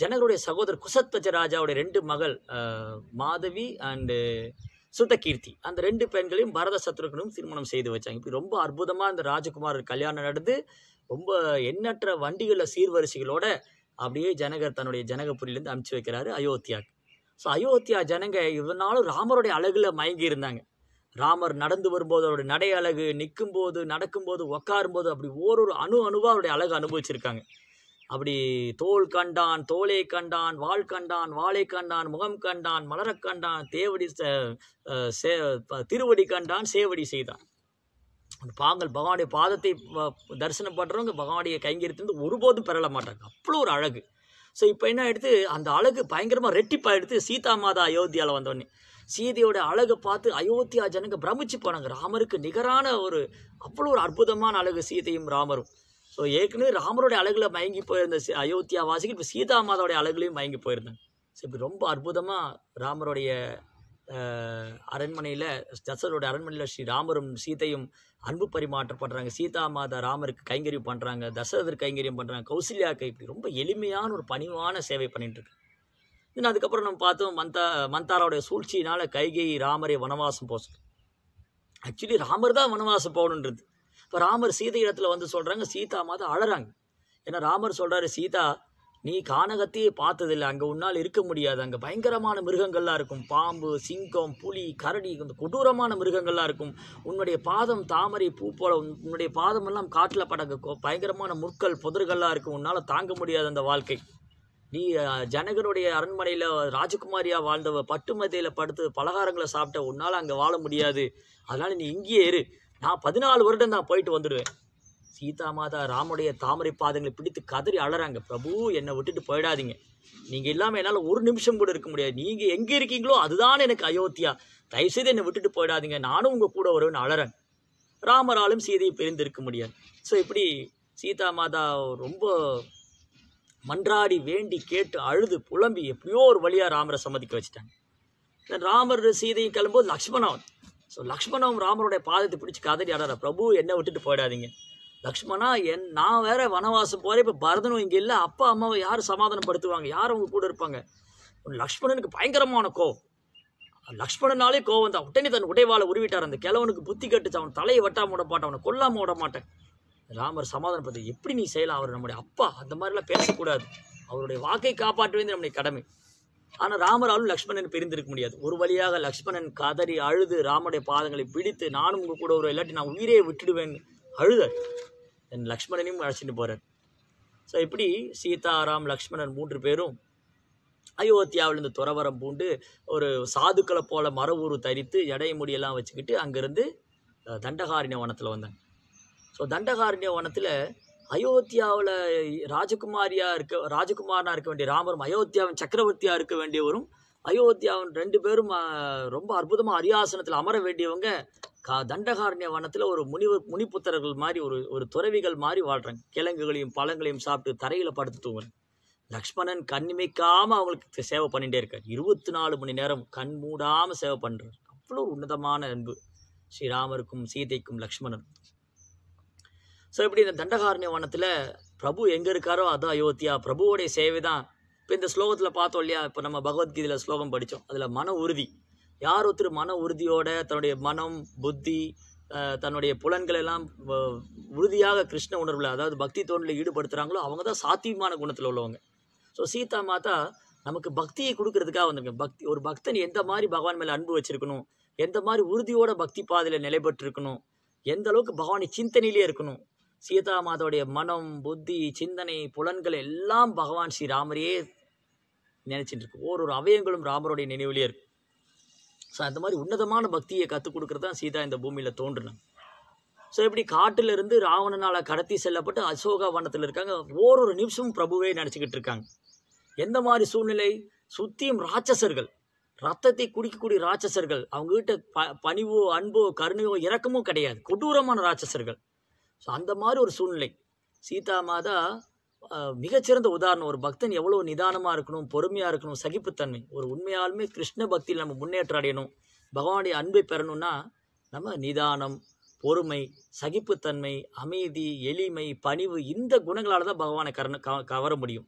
ஜனகருடைய சகோதரர் குசத்வஜ ராஜாவுடைய ரெண்டு மகள் மாதவி அண்டு சுத்தகீர்த்தி அந்த ரெண்டு பெண்களையும் பரத சத்ருகனும் திருமணம் செய்து வச்சாங்க இப்படி ரொம்ப அற்புதமாக அந்த ராஜகுமார் கல்யாணம் நடந்து ரொம்ப எண்ணற்ற வண்டிகளில் சீர்வரிசைகளோட அப்படியே ஜனகர் தன்னுடைய ஜனகபுரியிலேருந்து அனுப்பிச்சு வைக்கிறாரு அயோத்தியா ஸோ அயோத்தியா ஜனங்க இவனாலும் ராமருடைய அழகுல மயங்கி இருந்தாங்க ராமர் நடந்து வரும்போது அவருடைய நடை அழகு நிற்கும்போது நடக்கும்போது உக்காரும்போது அப்படி ஒரு அணு அணுவாக அவருடைய அழகு அனுபவிச்சிருக்காங்க அப்படி தோல் கண்டான் தோலை கண்டான் வாழ் கண்டான் வாழை கண்டான் முகம் கண்டான் மலர கண்டான் தேவடி திருவடி கண்டான் சேவடி செய்தான் பாங்கள் பகவானுடைய பாதத்தை தரிசனம் பண்ணுறவங்க பகவானுடைய கைங்கரித்திருந்து ஒருபோதும் பெறல மாட்டாங்க அவ்வளோ ஒரு அழகு ஸோ இப்போ என்ன எடுத்து அந்த அழகு பயங்கரமாக ரெட்டிப்பாக எடுத்து சீதா மாதா அயோத்தியாவில் வந்தோடனே சீதையோட அழகை பார்த்து அயோத்தியா ஜனங்க பிரமிச்சு போனாங்க ராமருக்கு நிகரான ஒரு அவ்வளோ ஒரு அற்புதமான அழகு சீதையும் ராமரும் ஸோ ஏற்கனவே ராமருடைய அழகில் மயங்கி போயிருந்த அயோத்தியா வாசிக்கு இப்போ சீதா மாதாவுடைய அழகுலையும் மயங்கி போயிருந்தாங்க ஸோ இப்படி ரொம்ப அற்புதமாக ராமருடைய அரண்மனையில் தசரோட அரண்மனையில் ஸ்ரீ ராமரும் சீதையும் அன்பு பரிமாற்றம் பண்ணுறாங்க சீதா மாதா ராமருக்கு கைங்கரியம் பண்ணுறாங்க தசரதர் கைங்கரியம் பண்ணுறாங்க கௌசல்யாக்கு இப்படி ரொம்ப எளிமையான ஒரு பணிவான சேவை பண்ணிகிட்டு இன்னும் அதுக்கப்புறம் நம்ம பார்த்தோம் மந்தா மந்தாராவுடைய சூழ்ச்சியினால் கைகை ராமரை வனவாசம் போச்சு ஆக்சுவலி ராமர் தான் வனவாசம் போகணுன்றது இப்போ ராமர் சீதை இடத்துல வந்து சொல்கிறாங்க சீதா மாதா அழறாங்க ஏன்னா ராமர் சொல்கிறாரு சீதா நீ கானகத்தையே பார்த்ததில்லை அங்கே உன்னால் இருக்க முடியாது அங்கே பயங்கரமான மிருகங்கள்லாம் இருக்கும் பாம்பு சிங்கம் புலி கரடி இந்த கொடூரமான மிருகங்கள்லாம் இருக்கும் உன்னுடைய பாதம் தாமரை பூ போல உன்னுடைய பாதமெல்லாம் காட்டில் படங்க பயங்கரமான முற்கள் புதர்கள்லாம் இருக்கும் உன்னால் தாங்க முடியாது அந்த வாழ்க்கை நீ ஜனகருடைய அரண்மனையில் ராஜகுமாரியாக வாழ்ந்தவ பட்டுமதியில் படுத்து பலகாரங்களை சாப்பிட்ட உன்னால் அங்கே வாழ முடியாது அதனால் நீ இங்கேயே இரு நான் பதினாலு வருடம் தான் போயிட்டு வந்துடுவேன் சீதா மாதா ராமுடைய தாமரை பாதங்களை பிடித்து கதறி அழறாங்க பிரபு என்னை விட்டுட்டு போயிடாதீங்க நீங்கள் இல்லாமல் என்னால் ஒரு நிமிஷம் கூட இருக்க முடியாது நீங்கள் எங்கே இருக்கீங்களோ அதுதான் எனக்கு அயோத்தியா தயவுசெய்து என்னை விட்டுட்டு போயிடாதீங்க நானும் உங்கள் கூட வருவேன் அழறேன் ராமராலும் சீதையை பிரிந்திருக்க முடியாது ஸோ இப்படி சீதா மாதா ரொம்ப மன்றாடி வேண்டி கேட்டு அழுது புலம்பி எப்படியோ ஒரு வழியாக ராமரை சம்மதிக்க வச்சுட்டாங்க ராமர் சீதையும் கிளம்போது லக்ஷ்மணன் ஸோ லக்ஷ்மணம் ராமருடைய பாதத்தை பிடிச்சி காதடி ஆடாத பிரபு என்னை விட்டுட்டு போயிடாதீங்க லக்ஷ்மணா என் நான் வேற வனவாசம் போகிறேன் இப்போ பரதனும் இங்கே இல்லை அப்பா அம்மாவை யார் சமாதானப்படுத்துவாங்க யார் அவங்க கூட இருப்பாங்க லக்ஷ்மணனுக்கு பயங்கரமான கோவம் லக்ஷ்மணனாலே கோவம் தான் உடனே தன் உடைவாளை உருவிட்டார் அந்த கிழவனுக்கு புத்தி கட்டுச்சு அவன் தலையை வட்டாம விட மாட்டேன் அவனை கொல்லாமல் விட மாட்டேன் ராமர் சமாதானப்படுத்த எப்படி நீ செய்யலாம் அவர் நம்முடைய அப்பா அந்த மாதிரிலாம் பேசக்கூடாது அவருடைய வாக்கை காப்பாற்றுவது நம்முடைய கடமை ஆனால் ராமராலும் லக்ஷ்மணன் பிரிந்திருக்க முடியாது ஒரு வழியாக லக்ஷ்மணன் கதறி அழுது ராமனுடைய பாதங்களை பிடித்து நானும் உங்கள் கூட ஒரு இல்லாட்டி நான் உயிரே விட்டுடுவேன் அழுத என் லக்ஷ்மணனையும் அழைச்சிட்டு போகிறேன் ஸோ இப்படி சீதாராம் லக்ஷ்மணன் மூன்று பேரும் அயோத்தியாவிலிருந்து துறவரம் பூண்டு ஒரு சாதுக்களை போல மர ஊறு தரித்து எடை முடியெல்லாம் வச்சுக்கிட்டு அங்கேருந்து தண்டகாரண்ய வனத்தில் வந்தாங்க ஸோ தண்டகாரண்ய வனத்தில் அயோத்தியாவில் ராஜகுமாரியாக இருக்க ராஜகுமாரனாக இருக்க வேண்டிய ராமரும் அயோத்தியாவின் சக்கரவர்த்தியாக இருக்க வேண்டியவரும் அயோத்தியாவின் ரெண்டு பேரும் ரொம்ப அற்புதமாக அரியாசனத்தில் அமர வேண்டியவங்க கா தண்டகாரண்ய வனத்தில் ஒரு முனிவர் முனிப்புத்தர்கள் மாதிரி ஒரு ஒரு துறவிகள் மாதிரி வாழ்கிறாங்க கிழங்குகளையும் பழங்களையும் சாப்பிட்டு தரையில் படுத்து தூங்குறேன் லக்ஷ்மணன் கண்ணிமைக்காமல் அவங்களுக்கு சேவை பண்ணிகிட்டே இருக்கார் இருபத்தி நாலு மணி நேரம் கண் மூடாமல் சேவை பண்ணுறார் அவ்வளோ உன்னதமான அன்பு ஸ்ரீராமருக்கும் சீதைக்கும் லக்ஷ்மணன் ஸோ இப்படி இந்த வனத்தில் பிரபு எங்கே இருக்காரோ அதான் அயோத்தியா பிரபுவோடைய சேவை தான் இப்போ இந்த ஸ்லோகத்தில் பார்த்தோம் இல்லையா இப்போ நம்ம பகவத்கீதையில் ஸ்லோகம் படித்தோம் அதில் மன உறுதி யார் ஒருத்தர் மன உறுதியோட தன்னுடைய மனம் புத்தி தன்னுடைய புலன்கள் எல்லாம் உறுதியாக கிருஷ்ண உணர்வில் அதாவது பக்தி தோன்றில் ஈடுபடுத்துகிறாங்களோ அவங்க தான் சாத்தியமான குணத்தில் உள்ளவங்க ஸோ சீதா மாதா நமக்கு பக்தியை கொடுக்கறதுக்காக வந்திருக்கேன் பக்தி ஒரு பக்தன் எந்த மாதிரி பகவான் மேலே அன்பு வச்சுருக்கணும் எந்த மாதிரி உறுதியோட பக்தி பாதையில் நிலைபெற்றிருக்கணும் எந்த அளவுக்கு பகவானை சிந்தனையிலே இருக்கணும் சீதா மாதோடைய மனம் புத்தி சிந்தனை புலன்கள் எல்லாம் பகவான் ஸ்ரீ ராமரையே நினச்சிட்டு இருக்கு ஒரு ஒரு அவயங்களும் ராமருடைய நினைவுலேயே இருக்கு ஸோ அந்த மாதிரி உன்னதமான பக்தியை கற்றுக் கொடுக்குறது தான் சீதா இந்த பூமியில் தோன்றினாங்க ஸோ இப்படி காட்டிலிருந்து ராவணனால் கடத்தி செல்லப்பட்டு அசோகா வனத்தில் இருக்காங்க ஓரொரு நிமிஷமும் பிரபுவே நினச்சிக்கிட்டு இருக்காங்க எந்த மாதிரி சூழ்நிலை சுத்தியும் ராட்சசர்கள் ரத்தத்தை குடிக்கக்கூடிய ராட்சசர்கள் அவங்ககிட்ட ப பணிவோ அன்போ கருணையோ இறக்கமோ கிடையாது கொடூரமான ராட்சசர்கள் ஸோ அந்த மாதிரி ஒரு சூழ்நிலை சீதா மாதா மிகச்சிறந்த உதாரணம் ஒரு பக்தன் எவ்வளோ நிதானமாக இருக்கணும் பொறுமையாக இருக்கணும் சகிப்புத்தன்மை ஒரு உண்மையாலுமே கிருஷ்ண பக்தியில் நம்ம முன்னேற்றம் அடையணும் பகவானுடைய அன்பை பெறணும்னா நம்ம நிதானம் பொறுமை சகிப்புத்தன்மை அமைதி எளிமை பணிவு இந்த குணங்களால் தான் பகவானை கரண கவர முடியும்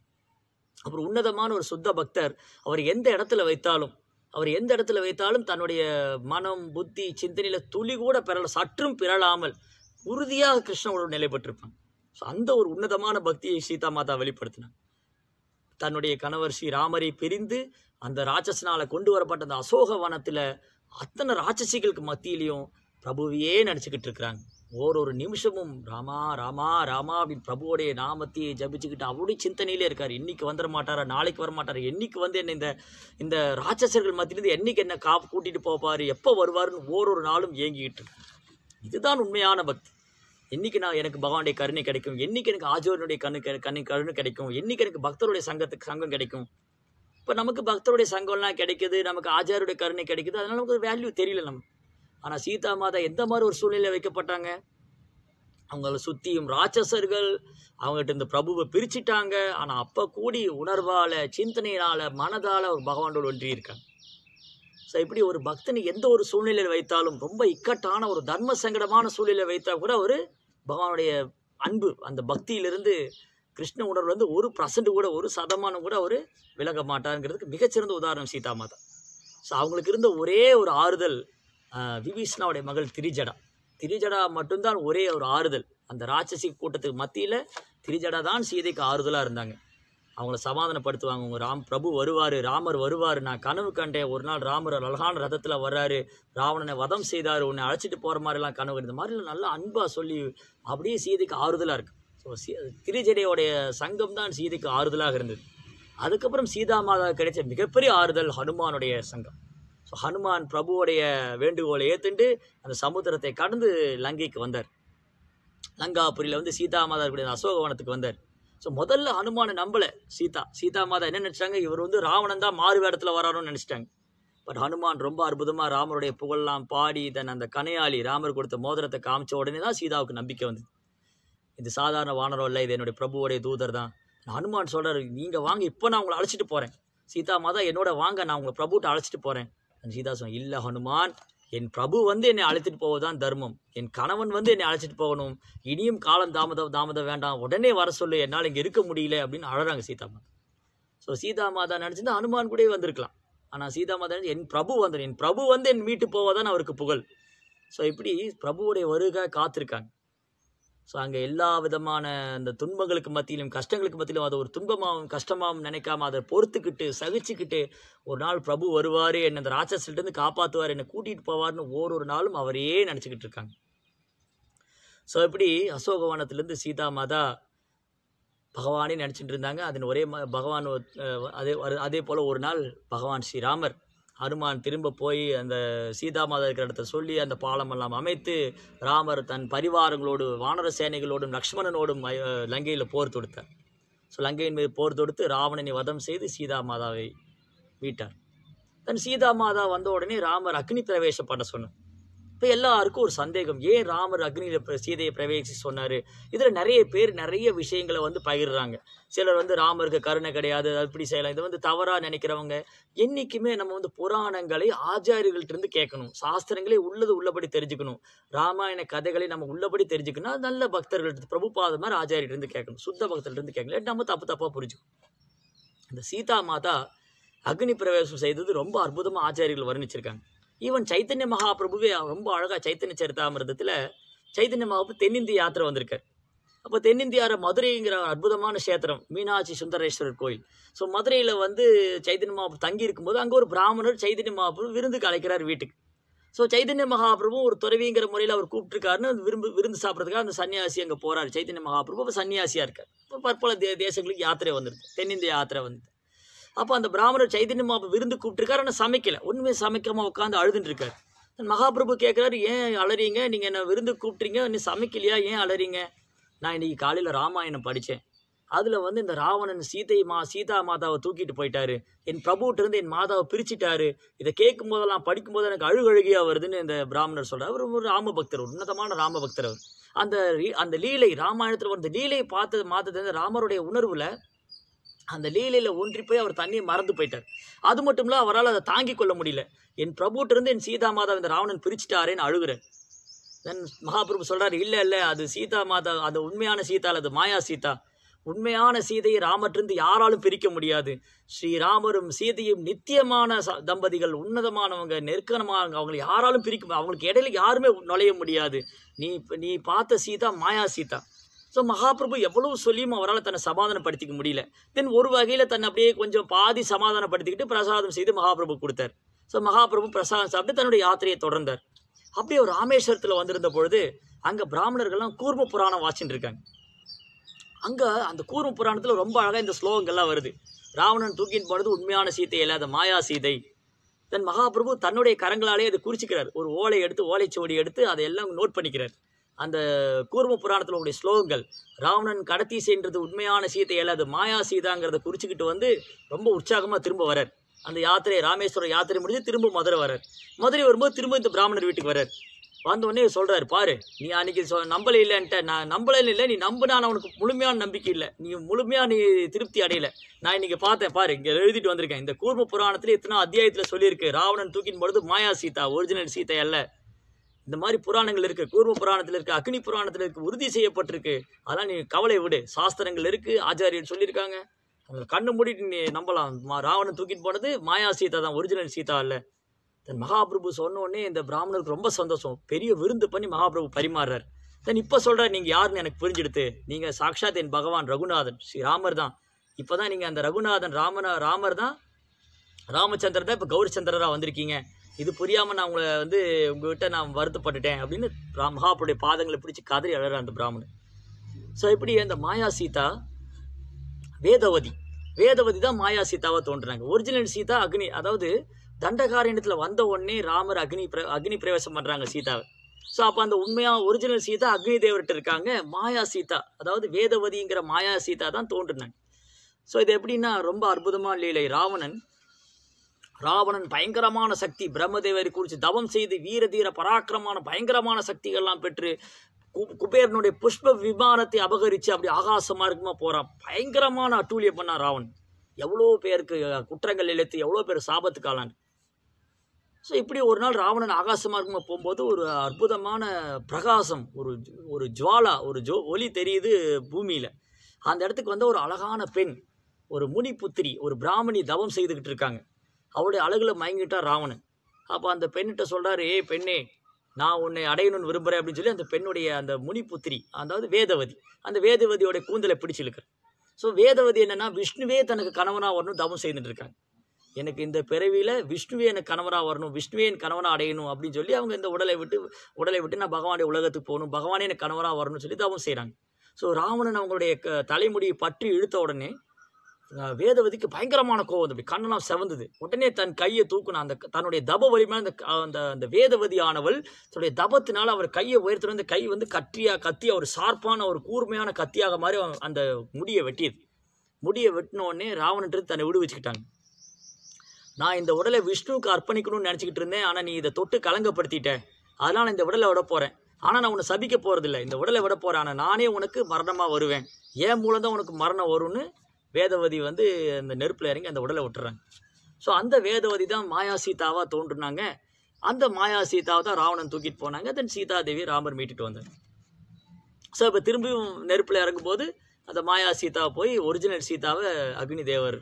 அப்புறம் உன்னதமான ஒரு சுத்த பக்தர் அவர் எந்த இடத்துல வைத்தாலும் அவர் எந்த இடத்துல வைத்தாலும் தன்னுடைய மனம் புத்தி சிந்தனையில் துளி கூட பெறல சற்றும் பிறழாமல் உறுதியாக கிருஷ்ணனோட நிலைப்பட்டிருப்பாங்க ஸோ அந்த ஒரு உன்னதமான பக்தியை சீதா மாதா வெளிப்படுத்தினாங்க தன்னுடைய கணவர் ஸ்ரீ ராமரை பிரிந்து அந்த ராட்சசனால் கொண்டு வரப்பட்ட அந்த அசோக வனத்தில் அத்தனை ராட்சசிகளுக்கு மத்தியிலையும் பிரபுவையே நினச்சிக்கிட்டு இருக்கிறாங்க ஓரொரு நிமிஷமும் ராமா ராமா ராமா அப்படின்னு பிரபுவோடைய நாமத்தையே ஜபிச்சுக்கிட்டு அவருடைய சிந்தனையிலே இருக்கார் இன்னைக்கு வந்துட மாட்டாரா நாளைக்கு வர மாட்டார் என்னைக்கு வந்து என்ன இந்த இந்த ராட்சசர்கள் மத்தியிலேருந்து என்றைக்கு என்ன கா கூட்டிகிட்டு போவார் எப்போ வருவாருன்னு ஓரொரு நாளும் ஏங்கிக்கிட்டு இதுதான் உண்மையான பக்தி என்னைக்கு நான் எனக்கு பகவானுடைய கருணை கிடைக்கும் என்றைக்கு எனக்கு ஆஜோனுடைய கண்ணு கண்ணு கருணை கிடைக்கும் என்றைக்கு எனக்கு பக்தருடைய சங்கத்துக்கு சங்கம் கிடைக்கும் இப்போ நமக்கு பக்தருடைய சங்கம்லாம் கிடைக்குது நமக்கு ஆஜாருடைய கருணை கிடைக்குது அதனால் நமக்கு வேல்யூ தெரியல நம்ம ஆனால் சீதா மாதா எந்த மாதிரி ஒரு சூழ்நிலையில் வைக்கப்பட்டாங்க அவங்கள சுற்றியும் ராட்சசர்கள் அவங்ககிட்ட இந்த பிரபுவை பிரிச்சிட்டாங்க ஆனால் அப்போ கூடி உணர்வால் சிந்தனையினால் மனதால் ஒரு பகவானோடு இருக்காங்க ஸோ இப்படி ஒரு பக்தனை எந்த ஒரு சூழ்நிலையில் வைத்தாலும் ரொம்ப இக்கட்டான ஒரு தர்ம சங்கடமான சூழ்நிலையில் வைத்தால் கூட அவர் பகவானுடைய அன்பு அந்த பக்தியிலிருந்து கிருஷ்ண உணர்வு வந்து ஒரு பர்சன்ட் கூட ஒரு சதமானம் கூட அவர் விலக மாட்டாருங்கிறதுக்கு மிகச்சிறந்த உதாரணம் சீதா மாதா ஸோ அவங்களுக்கு இருந்த ஒரே ஒரு ஆறுதல் விபீஷ்ணாவுடைய மகள் திரிஜடா திரிஜடா மட்டும்தான் ஒரே ஒரு ஆறுதல் அந்த ராட்சசி கூட்டத்துக்கு மத்தியில் திரிஜடா தான் சீதைக்கு ஆறுதலாக இருந்தாங்க அவங்கள சமாதானப்படுத்துவாங்க உங்கள் ராம் பிரபு வருவார் ராமர் வருவார் நான் கனவு கண்டேன் ஒரு நாள் ராமர் அழகான ரதத்தில் வர்றாரு ராவணனை வதம் செய்தார் உன்னை அழைச்சிட்டு போகிற மாதிரிலாம் கனவு இந்த மாதிரிலாம் நல்லா அன்பாக சொல்லி அப்படியே சீதைக்கு ஆறுதலாக இருக்கு ஸோ சீ சங்கம் தான் சீதைக்கு ஆறுதலாக இருந்தது அதுக்கப்புறம் சீதா மாதா கிடைச்ச மிகப்பெரிய ஆறுதல் ஹனுமானுடைய சங்கம் ஸோ ஹனுமான் பிரபுவோடைய வேண்டுகோளை ஏற்றுண்டு அந்த சமுத்திரத்தை கடந்து லங்கைக்கு வந்தார் லங்காபுரியில் வந்து சீதா மாதா அசோகவனத்துக்கு வந்தார் ஸோ முதல்ல அனுமான நம்பலை சீதா சீதா மாதா என்ன நினச்சாங்க இவர் வந்து ராவணன் தான் மாறு வேடத்தில் வரணும்னு நினச்சிட்டாங்க பட் ஹனுமான் ரொம்ப அற்புதமாக ராமருடைய புகழெல்லாம் பாடி தன் அந்த கனையாளி ராமர் கொடுத்த மோதிரத்தை காமிச்ச உடனே தான் சீதாவுக்கு நம்பிக்கை வந்து இது சாதாரண வானரம் இல்லை இது என்னுடைய பிரபுவோடைய தூதர் தான் ஹனுமான் சொல்கிறார் நீங்கள் வாங்க இப்போ நான் உங்களை அழைச்சிட்டு போகிறேன் சீதா மாதா என்னோட வாங்க நான் உங்களை பிரபுட்டை அழைச்சிட்டு போகிறேன் சீதா சொன்ன இல்லை ஹனுமான் என் பிரபு வந்து என்னை அழைச்சிட்டு போவதுதான் தர்மம் என் கணவன் வந்து என்னை அழைச்சிட்டு போகணும் இனியும் காலம் தாமதம் தாமதம் வேண்டாம் உடனே வர சொல்லு என்னால் இங்கே இருக்க முடியல அப்படின்னு அழறாங்க சீதா மாதா ஸோ சீதா மாதா நினச்சிருந்தா அனுமான் கூட வந்திருக்கலாம் ஆனால் சீதா மாதா என் பிரபு வந்து என் பிரபு வந்து என் மீட்டு போவதான் அவருக்கு புகழ் ஸோ இப்படி பிரபுவுடைய வருகை காத்திருக்காங்க ஸோ அங்கே எல்லா விதமான அந்த துன்பங்களுக்கு மத்தியிலும் கஷ்டங்களுக்கு மத்தியிலும் அதை ஒரு துன்பமாகவும் கஷ்டமாகவும் நினைக்காம அதை பொறுத்துக்கிட்டு சகிச்சுக்கிட்டு ஒரு நாள் பிரபு வருவார் என்னை அந்த ராட்சஸ்லேருந்து காப்பாற்றுவார் என்னை கூட்டிகிட்டு போவார்னு ஒரு நாளும் அவரையே நினச்சிக்கிட்டு இருக்காங்க ஸோ இப்படி அசோகவனத்துலேருந்து சீதா மாதா பகவானே நினச்சிட்டு இருந்தாங்க அதன் ஒரே பகவான் அதே அதே போல் ஒரு நாள் பகவான் ஸ்ரீராமர் ஹனுமான் திரும்ப போய் அந்த சீதா மாதா இருக்கிற இடத்த சொல்லி அந்த பாலம் எல்லாம் அமைத்து ராமர் தன் பரிவாரங்களோடு வானர சேனைகளோடும் லக்ஷ்மணனோடும் லங்கையில் போர் தொடுத்தார் ஸோ லங்கையின் மீது போர் தொடுத்து ராவணனை வதம் செய்து சீதா மாதாவை மீட்டார் தன் சீதா மாதா வந்த உடனே ராமர் அக்னி பிரவேசம் பண்ண சொன்னார் இப்போ எல்லாருக்கும் ஒரு சந்தேகம் ஏன் ராமர் அக்னியில் சீதையை பிரவேசி சொன்னார் இதில் நிறைய பேர் நிறைய விஷயங்களை வந்து பகிர்றாங்க சிலர் வந்து ராமருக்கு கருணை கிடையாது அப்படி செய்யலாம் இதை வந்து தவறாக நினைக்கிறவங்க என்றைக்குமே நம்ம வந்து புராணங்களை ஆச்சாரியர்கள்ட்டிருந்து கேட்கணும் சாஸ்திரங்களே உள்ளது உள்ளபடி தெரிஞ்சுக்கணும் ராமாயண கதைகளை நம்ம உள்ளபடி தெரிஞ்சுக்கணும் நல்ல பக்தர்கள்ட்ட பிரபுபாத மாதிரி ஆச்சாரியர்கிட்டருந்து கேட்கணும் சுத்த பக்தர்கிட்டருந்து கேட்கணும் நம்ம தப்பு தப்பாக புரிஞ்சுக்கணும் இந்த சீதா மாதா அக்னி பிரவேசம் செய்தது ரொம்ப அற்புதமாக ஆச்சாரியர்கள் வர்ணிச்சிருக்காங்க ஈவன் சைத்தன்ய மகாபிரபுவே ரொம்ப அழகாக சைத்தன்ய சரித்தாமிரதத்தில் சைத்தன்ய மகாபு தென்னிந்திய யாத்திரை வந்திருக்கார் அப்போ தென்னிந்தியாவில் மதுரைங்கிற அற்புதமான கஷேத்திரம் மீனாட்சி சுந்தரேஸ்வரர் கோயில் ஸோ மதுரையில் வந்து சைதன்ய மகாபுரம் தங்கி இருக்கும்போது அங்கே ஒரு பிராமணர் சைதன்ய மகாபுரம் விருந்துக்கு அழைக்கிறார் வீட்டுக்கு ஸோ சைதன்ய மகாபிரபு ஒரு துறவிங்கிற முறையில் அவர் கூப்பிட்டுருக்காருன்னு விரும்பு விருந்து சாப்பிட்றதுக்காக அந்த சன்னியாசி அங்கே போகிறார் சைதன்ய மகாபிரபு அப்போ சன்னியாசியாக இருக்கார் இப்போ பற்பல தே தேசங்களுக்கு யாத்திரை வந்துருக்கு தென்னிந்திய யாத்திரை வந்து அப்போ அந்த பிராமணர் சைதன்யம் அப்போ விருந்து கூப்பிட்டுருக்காரு ஆனால் சமைக்கலை ஒன்றுமே சமைக்காமல் உட்காந்து அழுதுன்னு இருக்கார் மகாபிரபு கேட்குறாரு ஏன் அலறீங்க நீங்கள் என்ன விருந்து கூப்பிட்றீங்க இன்னும் சமைக்கலையா ஏன் அலறீங்க நான் இன்றைக்கி காலையில் ராமாயணம் படித்தேன் அதில் வந்து இந்த ராவணன் சீதை மா சீதா மாதாவை தூக்கிட்டு போயிட்டாரு என் பிரபுட்டிருந்து என் மாதாவை பிரிச்சுட்டாரு இதை கேட்கும் போதெல்லாம் படிக்கும்போது எனக்கு அழுகழுகியாக வருதுன்னு இந்த பிராமணர் சொல்கிறார் அவர் ஒரு ராமபக்தர் உன்னதமான ராமபக்தர் அவர் அந்த அந்த லீலை ராமாயணத்தில் வந்த லீலையை பார்த்தது மாத்தது ராமருடைய உணர்வில் அந்த லீலையில் ஒன்றி போய் அவர் தண்ணியை மறந்து போயிட்டார் அது மட்டும் இல்லை அவரால் அதை தாங்கி கொள்ள முடியல என் பிரபுட்டிருந்து என் சீதா மாதா இந்த ராவணன் பிரிச்சுட்டாரேன்னு அழுகிறேன் தென் மகாபிரபு சொல்கிறார் இல்லை இல்லை அது சீதா மாதா அது உண்மையான சீதா அது மாயா சீதா உண்மையான சீதையை ராமற்றிருந்து யாராலும் பிரிக்க முடியாது ஸ்ரீராமரும் சீதையும் நித்தியமான ச தம்பதிகள் உன்னதமானவங்க நெருக்கமானவங்க அவங்களை யாராலும் பிரிக்க அவங்களுக்கு இடையில யாருமே நுழைய முடியாது நீ நீ பார்த்த சீதா மாயா சீதா ஸோ மகாபிரபு எவ்வளவு சொல்லியும் அவரால் தன்னை சமாதானப்படுத்திக்க முடியல தென் ஒரு வகையில் தன்னை அப்படியே கொஞ்சம் பாதி சமாதானப்படுத்திக்கிட்டு பிரசாதம் செய்து மகாபிரபு கொடுத்தார் ஸோ மகாபிரபு பிரசாதம் சாப்பிட்டு தன்னுடைய யாத்திரையை தொடர்ந்தார் அப்படியே ஒரு ராமேஸ்வரத்தில் வந்திருந்த பொழுது அங்கே பிராமணர்கள்லாம் கூர்ம புராணம் வாசின்னு இருக்காங்க அங்கே அந்த கூர்ம புராணத்தில் ரொம்ப அழகாக இந்த ஸ்லோகங்கள்லாம் வருது ராவணன் தூக்கின் போனது உண்மையான சீதை இல்லாத மாயா சீதை தன் மகாபிரபு தன்னுடைய கரங்களாலே அதை குறிச்சிக்கிறார் ஒரு ஓலை எடுத்து ஓலைச்சுவடி எடுத்து அதை எல்லாம் நோட் பண்ணிக்கிறார் அந்த கூர்ம புராணத்தில் உடைய ஸ்லோகங்கள் ராவணன் கடத்தி செய்ன்றது உண்மையான சீதை அல்லது அது மாயா சீதாங்கிறத குறிச்சிக்கிட்டு வந்து ரொம்ப உற்சாகமாக திரும்ப வரார் அந்த யாத்திரையை ராமேஸ்வரம் யாத்திரை முடிஞ்சு திரும்ப மதுரை வரார் மதுரை வரும்போது திரும்ப இந்த பிராமணர் வீட்டுக்கு வரார் வந்தோடனே சொல்கிறாரு பாரு நீ அன்றைக்கி சொ நம்பளை இல்லைன்ட்ட நான் நம்பலைன்னு இல்லை நீ நம்பினா உனக்கு முழுமையான நம்பிக்கை இல்லை நீ முழுமையாக நீ திருப்தி அடையலை நான் இன்றைக்கி பார்த்தேன் பாரு இங்கே எழுதிட்டு வந்திருக்கேன் இந்த கூர்ம புராணத்தில் எத்தனை அத்தியாயத்தில் சொல்லியிருக்கு ராவணன் தூக்கின் பொழுது மாயா சீதா ஒரிஜினல் சீதை அல்ல இந்த மாதிரி புராணங்கள் இருக்குது கூர்ம புராணத்தில் இருக்குது அக்னி புராணத்தில் இருக்குது உறுதி செய்யப்பட்டிருக்கு அதெல்லாம் நீ கவலை விடு சாஸ்திரங்கள் இருக்குது ஆச்சாரியர் சொல்லியிருக்காங்க அதில் கண்ணு மூடிட்டு நீ நம்பலாம் ராவணன் தூக்கிட்டு போனது மாயா சீதா தான் ஒரிஜினல் சீதா இல்லை தன் மகாபிரபு சொன்னோடனே இந்த பிராமணருக்கு ரொம்ப சந்தோஷம் பெரிய விருந்து பண்ணி மகாபிரபு பரிமாறுறார் தென் இப்போ சொல்கிறார் நீங்கள் யாருன்னு எனக்கு புரிஞ்சுடுத்து நீங்கள் சாக்ஷாத் என் பகவான் ரகுநாதன் ஸ்ரீ ராமர் தான் இப்போ தான் நீங்கள் அந்த ரகுநாதன் ராமனா ராமர் தான் ராமச்சந்திரர் தான் இப்போ கௌரிச்சந்திரராக வந்திருக்கீங்க இது புரியாமல் நான் உங்களை வந்து உங்கள்கிட்ட நான் வருத்தப்பட்டுட்டேன் அப்படின்னு மகாபுடைய பாதங்களை பிடிச்சி கதறி அழற அந்த பிராமணன் ஸோ இப்படி அந்த மாயா சீதா வேதவதி வேதவதி தான் மாயா சீதாவை தோன்றுறாங்க ஒரிஜினல் சீதா அக்னி அதாவது தண்டகாரண்யத்தில் வந்த உடனே ராமர் அக்னி பிர அக்னி பிரவேசம் பண்ணுறாங்க சீதாவை ஸோ அப்போ அந்த உண்மையாக ஒரிஜினல் சீதா அக்னி தேவர்கிட்ட இருக்காங்க மாயா சீதா அதாவது வேதவதிங்கிற மாயா சீதா தான் தோன்றுனாங்க ஸோ இது எப்படின்னா ரொம்ப அற்புதமாக லீலை ராவணன் ராவணன் பயங்கரமான சக்தி பிரம்மதேவரை குறித்து தவம் செய்து வீர தீர பராக்கிரமான பயங்கரமான சக்திகள்லாம் பெற்று கு குபேரனுடைய புஷ்ப விமானத்தை அபகரித்து அப்படி ஆகாசமாக இருக்குமா போகிறான் பயங்கரமான அட்டூழியம் பண்ணான் ராவன் எவ்வளோ பேருக்கு குற்றங்கள் எழுத்து எவ்வளோ பேர் சாபத்துக்காளான் ஸோ இப்படி ஒரு நாள் ராவணன் ஆகாசமாக இருக்குமா போகும்போது ஒரு அற்புதமான பிரகாசம் ஒரு ஒரு ஜுவாலா ஒரு ஜோ ஒலி தெரியுது பூமியில் அந்த இடத்துக்கு வந்து ஒரு அழகான பெண் ஒரு முனி புத்திரி ஒரு பிராமணி தவம் செய்துக்கிட்டு இருக்காங்க அவளுடைய அழகில் மயங்கிட்டான் ராவணன் அப்போ அந்த பெண்ணிட்ட சொல்கிறார் ஏ பெண்ணே நான் உன்னை அடையணும்னு விரும்புகிறேன் அப்படின்னு சொல்லி அந்த பெண்ணுடைய அந்த முனிப்புத்திரி அதாவது வேதவதி அந்த வேதவதியோடைய கூந்தலை பிடிச்சிருக்கிறேன் ஸோ வேதவதி என்னென்னா விஷ்ணுவே தனக்கு கணவனாக வரணும் தவம் செய்துட்டு இருக்காங்க எனக்கு இந்த பிறவியில் விஷ்ணுவே எனக்கு கணவனாக வரணும் விஷ்ணுவே என் கணவனாக அடையணும் அப்படின்னு சொல்லி அவங்க இந்த உடலை விட்டு உடலை விட்டு நான் பகவானுடைய உலகத்துக்கு போகணும் பகவானே எனக்கு கணவனாக வரணும்னு சொல்லி தவம் செய்கிறாங்க ஸோ ராவணன் அவங்களுடைய க தலைமுடியை பற்றி இழுத்த உடனே வேதவதிக்கு பயங்கரமான கோவம் வந்து கண்ணெல்லாம் செவந்தது உடனே தன் கையை தூக்குன அந்த தன்னுடைய தப வலிமையாக அந்த அந்த அந்த ஆனவள் தன்னுடைய தபத்தினால் அவர் கையை உயர்த்தின அந்த கை வந்து கற்றியாக கத்தி ஒரு சார்பான ஒரு கூர்மையான கத்தியாக மாதிரி அந்த முடியை வெட்டியது முடியை வெட்டினோடனே ராவணன்றது தன்னை விடுவிச்சுக்கிட்டாங்க நான் இந்த உடலை விஷ்ணுவுக்கு அர்ப்பணிக்கணும்னு நினச்சிக்கிட்டு இருந்தேன் ஆனால் நீ இதை தொட்டு கலங்கப்படுத்திட்டேன் அதனால் இந்த உடலை விட போகிறேன் ஆனால் நான் உன்னை சபிக்க போகிறதில்ல இந்த உடலை விட போகிறேன் ஆனால் நானே உனக்கு மரணமாக வருவேன் ஏன் மூலம் தான் உனக்கு மரணம் வரும்னு வேதவதி வந்து அந்த நெருப்பில் இறங்கி அந்த உடலை விட்டுறாங்க ஸோ அந்த வேதவதி தான் மாயா சீதாவாக தோன்றுனாங்க அந்த மாயா சீதாவை தான் ராவணன் தூக்கிட்டு போனாங்க தென் சீதா தேவி ராமர் மீட்டுட்டு வந்தாங்க ஸோ இப்போ திரும்பியும் நெருப்பில் இறங்கும்போது அந்த மாயா சீதாவை போய் ஒரிஜினல் சீதாவை அக்னி தேவர்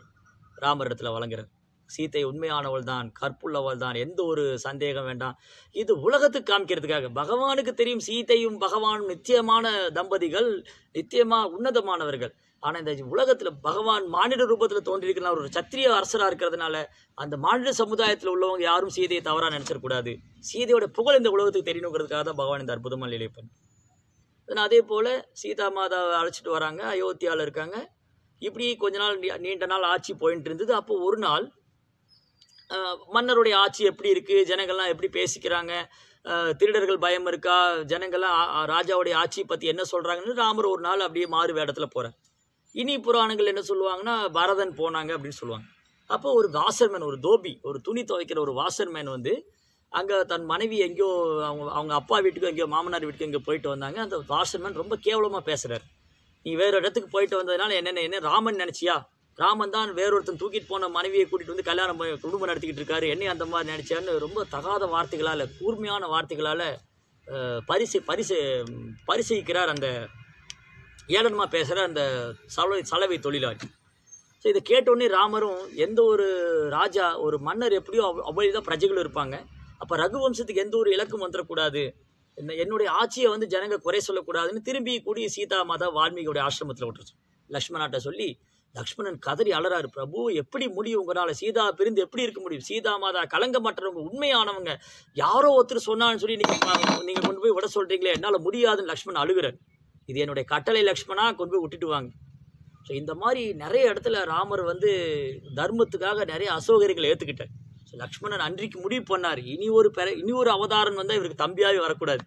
ராமர் இடத்துல வழங்குறார் சீத்தை உண்மையானவள் தான் கற்புள்ளவள் தான் எந்த ஒரு சந்தேகம் வேண்டாம் இது உலகத்துக்கு காமிக்கிறதுக்காக பகவானுக்கு தெரியும் சீத்தையும் பகவானும் நித்தியமான தம்பதிகள் நித்தியமாக உன்னதமானவர்கள் ஆனால் இந்த உலகத்தில் பகவான் மாநில ரூபத்தில் தோன்றியிருக்கலாம் ஒரு சத்திரிய அரசராக இருக்கிறதுனால அந்த மாநில சமுதாயத்தில் உள்ளவங்க யாரும் சீதையை தவறாக நினச்சிடக்கூடாது சீதையோட புகழ் இந்த உலகத்துக்கு தெரியணுங்கிறதுக்காக தான் பகவான் இந்த அற்புதமாக நிலை பண்ணி அதே போல் சீதா மாதாவை அழைச்சிட்டு வராங்க அயோத்தியாவில் இருக்காங்க இப்படி கொஞ்ச நாள் நீண்ட நாள் ஆட்சி போயின்ட்டு இருந்தது அப்போ ஒரு நாள் மன்னருடைய ஆட்சி எப்படி இருக்குது ஜனங்கள்லாம் எப்படி பேசிக்கிறாங்க திருடர்கள் பயம் இருக்கா ஜனங்கள்லாம் ராஜாவுடைய ஆட்சியை பற்றி என்ன சொல்கிறாங்கன்னு ராமர் ஒரு நாள் அப்படியே மாறு வேடத்தில் போகிறேன் இனி புராணங்கள் என்ன சொல்லுவாங்கன்னா பரதன் போனாங்க அப்படின்னு சொல்லுவாங்க அப்போ ஒரு வாசர்மேன் ஒரு தோபி ஒரு துணி துவைக்கிற ஒரு வாசர்மேன் வந்து அங்கே தன் மனைவி எங்கேயோ அவங்க அவங்க அப்பா வீட்டுக்கு எங்கேயோ மாமனார் வீட்டுக்கு எங்கே போயிட்டு வந்தாங்க அந்த வாசர்மேன் ரொம்ப கேவலமாக பேசுகிறார் நீ வேறு இடத்துக்கு போயிட்டு வந்ததுனால என்னென்ன என்ன ராமன் நினச்சியா ராமன் தான் வேறொருத்தன் தூக்கிட்டு போன மனைவியை கூட்டிகிட்டு வந்து கல்யாணம் குடும்பம் நடத்திக்கிட்டு இருக்காரு என்னை அந்த மாதிரி நினச்சான்னு ரொம்ப தகாத வார்த்தைகளால் கூர்மையான வார்த்தைகளால் பரிசு பரிசு பரிசீக்கிறார் அந்த ஏளனமாக பேசுகிற அந்த சலவை சலவை தொழிலாளி ஸோ இதை கேட்டோடனே ராமரும் எந்த ஒரு ராஜா ஒரு மன்னர் எப்படியோ அவ்வளோ தான் பிரஜைகள் இருப்பாங்க அப்போ ரகுவம்சத்துக்கு எந்த ஒரு இலக்கும் வந்துடக்கூடாது என்ன என்னுடைய ஆட்சியை வந்து ஜனங்க குறை சொல்லக்கூடாதுன்னு திரும்பி கூடி சீதா மாதா வால்மீகியோடைய ஆசிரமத்தில் விட்டுருச்சு லக்ஷ்மணாட்ட சொல்லி லக்ஷ்மணன் கதறி அலறாரு பிரபு எப்படி முடியும் உங்களால் சீதா பிரிந்து எப்படி இருக்க முடியும் சீதா மாதா கலங்க மாட்டுறவங்க உண்மையானவங்க யாரோ ஒருத்தர் சொன்னான்னு சொல்லி நீங்கள் நீங்கள் கொண்டு போய் விட சொல்கிறீங்களே என்னால் முடியாதுன்னு லக்ஷ்மன் அழுகிறேன் இது என்னுடைய கட்டளை லக்ஷ்மணா கொண்டு போய் விட்டுட்டுவாங்க ஸோ இந்த மாதிரி நிறைய இடத்துல ராமர் வந்து தர்மத்துக்காக நிறைய அசோகரிகளை ஏற்றுக்கிட்டார் ஸோ லக்ஷ்மணன் அன்றைக்கு முடிவு பண்ணார் இனி ஒரு பெற இனி ஒரு அவதாரம் வந்தால் இவருக்கு தம்பியாகவே வரக்கூடாது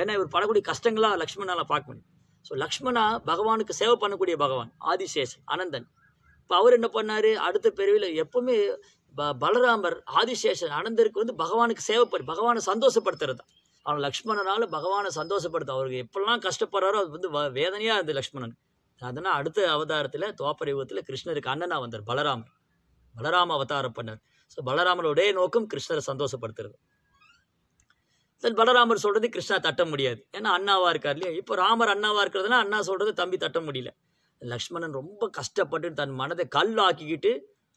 ஏன்னா இவர் படக்கூடிய கஷ்டங்களாக லக்ஷ்மணால் பார்க்க முடியும் ஸோ லக்ஷ்மணா பகவானுக்கு சேவை பண்ணக்கூடிய பகவான் ஆதிசேஷன் அனந்தன் இப்போ அவர் என்ன பண்ணார் அடுத்த பிரிவில் எப்பவுமே ப பலராமர் ஆதிசேஷன் அனந்தருக்கு வந்து பகவானுக்கு சேவைப்படு பகவானை சந்தோஷப்படுத்துறது தான் அவன் லக்ஷ்மணனால் பகவானை சந்தோஷப்படுத்த அவருக்கு எப்பெல்லாம் கஷ்டப்படுறாரோ அது வந்து வேதனையாக இருந்தது லக்ஷ்மணன் அதனால் அடுத்த அவதாரத்தில் துவாபர யுகத்தில் கிருஷ்ணருக்கு அண்ணனா வந்தார் பலராமர் பலராம அவதாரம் பண்ணார் ஸோ பலராமனுடைய நோக்கம் கிருஷ்ணரை சந்தோஷப்படுத்துறது தென் பலராமர் சொல்கிறது கிருஷ்ணா தட்ட முடியாது ஏன்னா அண்ணாவாக இருக்கார் இல்லையா இப்போ ராமர் அண்ணாவாக இருக்கிறதுனா அண்ணா சொல்கிறது தம்பி தட்ட முடியல லக்ஷ்மணன் ரொம்ப கஷ்டப்பட்டு தன் மனதை கல் ஆக்கிக்கிட்டு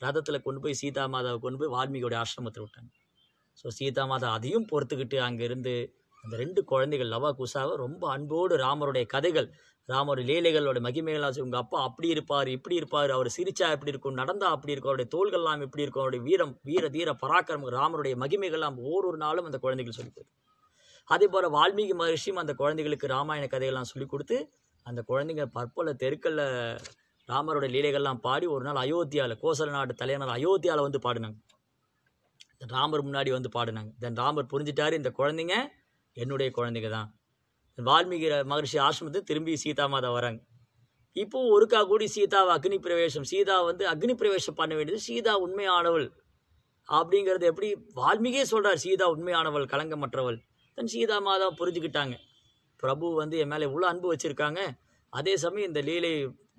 ரதத்தில் கொண்டு போய் சீதா மாதாவை கொண்டு போய் வால்மீகியோடைய ஆசிரமத்தில் விட்டாங்க ஸோ சீதா மாதா அதையும் பொறுத்துக்கிட்டு இருந்து அந்த ரெண்டு குழந்தைகள் லவா குஷாவை ரொம்ப அன்போடு ராமருடைய கதைகள் ராமர் லீலைகளோட மகிமைகளாக உங்கள் அப்பா அப்படி இருப்பார் இப்படி இருப்பார் அவர் சிரிச்சா எப்படி இருக்கும் நடந்தா அப்படி இருக்கும் அவருடைய தோள்கள்லாம் எப்படி இருக்கும் அவருடைய வீரம் வீர தீர பராக்கிரம ராமருடைய மகிமைகள்லாம் ஒவ்வொரு நாளும் அந்த குழந்தைகள் சொல்லி அதே போல் வால்மீகி மகர்ஷியும் அந்த குழந்தைகளுக்கு ராமாயண கதைகள்லாம் சொல்லி கொடுத்து அந்த குழந்தைங்க பற்பல தெருக்களில் ராமருடைய லீலைகள்லாம் பாடி ஒரு நாள் அயோத்தியாவில் கோசல நாட்டு தலைநாள் அயோத்தியாவில் வந்து பாடினாங்க ராமர் முன்னாடி வந்து பாடினாங்க தென் ராமர் புரிஞ்சிட்டாரு இந்த குழந்தைங்க என்னுடைய குழந்தைங்க தான் வால்மீகி மகர்ஷி ஆசிரமத்தை திரும்பி சீதா மாதா வராங்க இப்போது ஒருக்கா கூடி சீதாவை அக்னி பிரவேசம் சீதா வந்து அக்னி பிரவேசம் பண்ண வேண்டியது சீதா உண்மையானவள் அப்படிங்கிறது எப்படி வால்மீகியே சொல்கிறார் சீதா உண்மையானவள் மற்றவள் தன் சீதா மாதா புரிஞ்சுக்கிட்டாங்க பிரபு வந்து என் மேலே இவ்வளோ அன்பு வச்சுருக்காங்க அதே சமயம் இந்த லீலை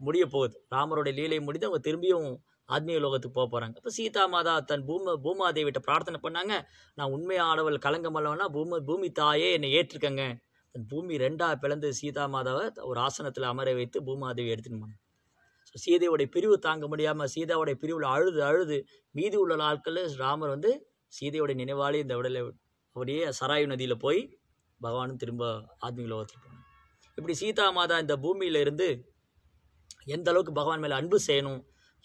முடிய போகுது ராமருடைய லீலை முடிந்து அவங்க திரும்பியும் ஆத்மீக லோகத்துக்கு போக போகிறாங்க இப்போ சீதா மாதா தன் பூம பூமாதேவிட்ட பிரார்த்தனை பண்ணாங்க நான் உண்மையானவள் கலங்கமல்லவனா பூமி பூமி தாயே என்னை ஏற்றிருக்கங்க தன் பூமி ரெண்டாக பிளந்து சீதா மாதாவை ஒரு ஆசனத்தில் அமர வைத்து பூமாதேவி எடுத்துன்னு போனாங்க ஸோ சீதையோடைய பிரிவு தாங்க முடியாமல் சீதாவுடைய பிரிவில் அழுது அழுது மீதி உள்ள நாட்களில் ராமர் வந்து சீதையோடைய நினைவாளி இந்த உடலை அப்படியே சராயு நதியில் போய் பகவானும் திரும்ப ஆத்மீக லோகத்தில் போனாங்க இப்படி சீதா மாதா இந்த இருந்து எந்த அளவுக்கு பகவான் மேலே அன்பு செய்யணும்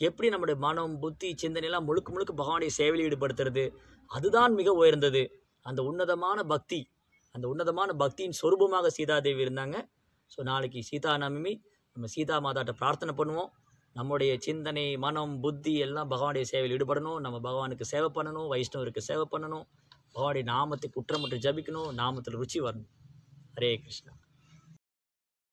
எப்படி நம்முடைய மனம் புத்தி சிந்தனையெல்லாம் முழுக்க முழுக்க பகவானுடைய சேவையில் ஈடுபடுத்துறது அதுதான் மிக உயர்ந்தது அந்த உன்னதமான பக்தி அந்த உன்னதமான பக்தியின் சொரூபமாக சீதாதேவி இருந்தாங்க ஸோ நாளைக்கு சீதா நவமி நம்ம சீதா மாதாட்ட பிரார்த்தனை பண்ணுவோம் நம்முடைய சிந்தனை மனம் புத்தி எல்லாம் பகவானுடைய சேவையில் ஈடுபடணும் நம்ம பகவானுக்கு சேவை பண்ணணும் வைஷ்ணவருக்கு சேவை பண்ணணும் பகவானுடைய நாமத்தை குற்றமற்று ஜபிக்கணும் நாமத்தில் ருச்சி வரணும் ஹரே கிருஷ்ணா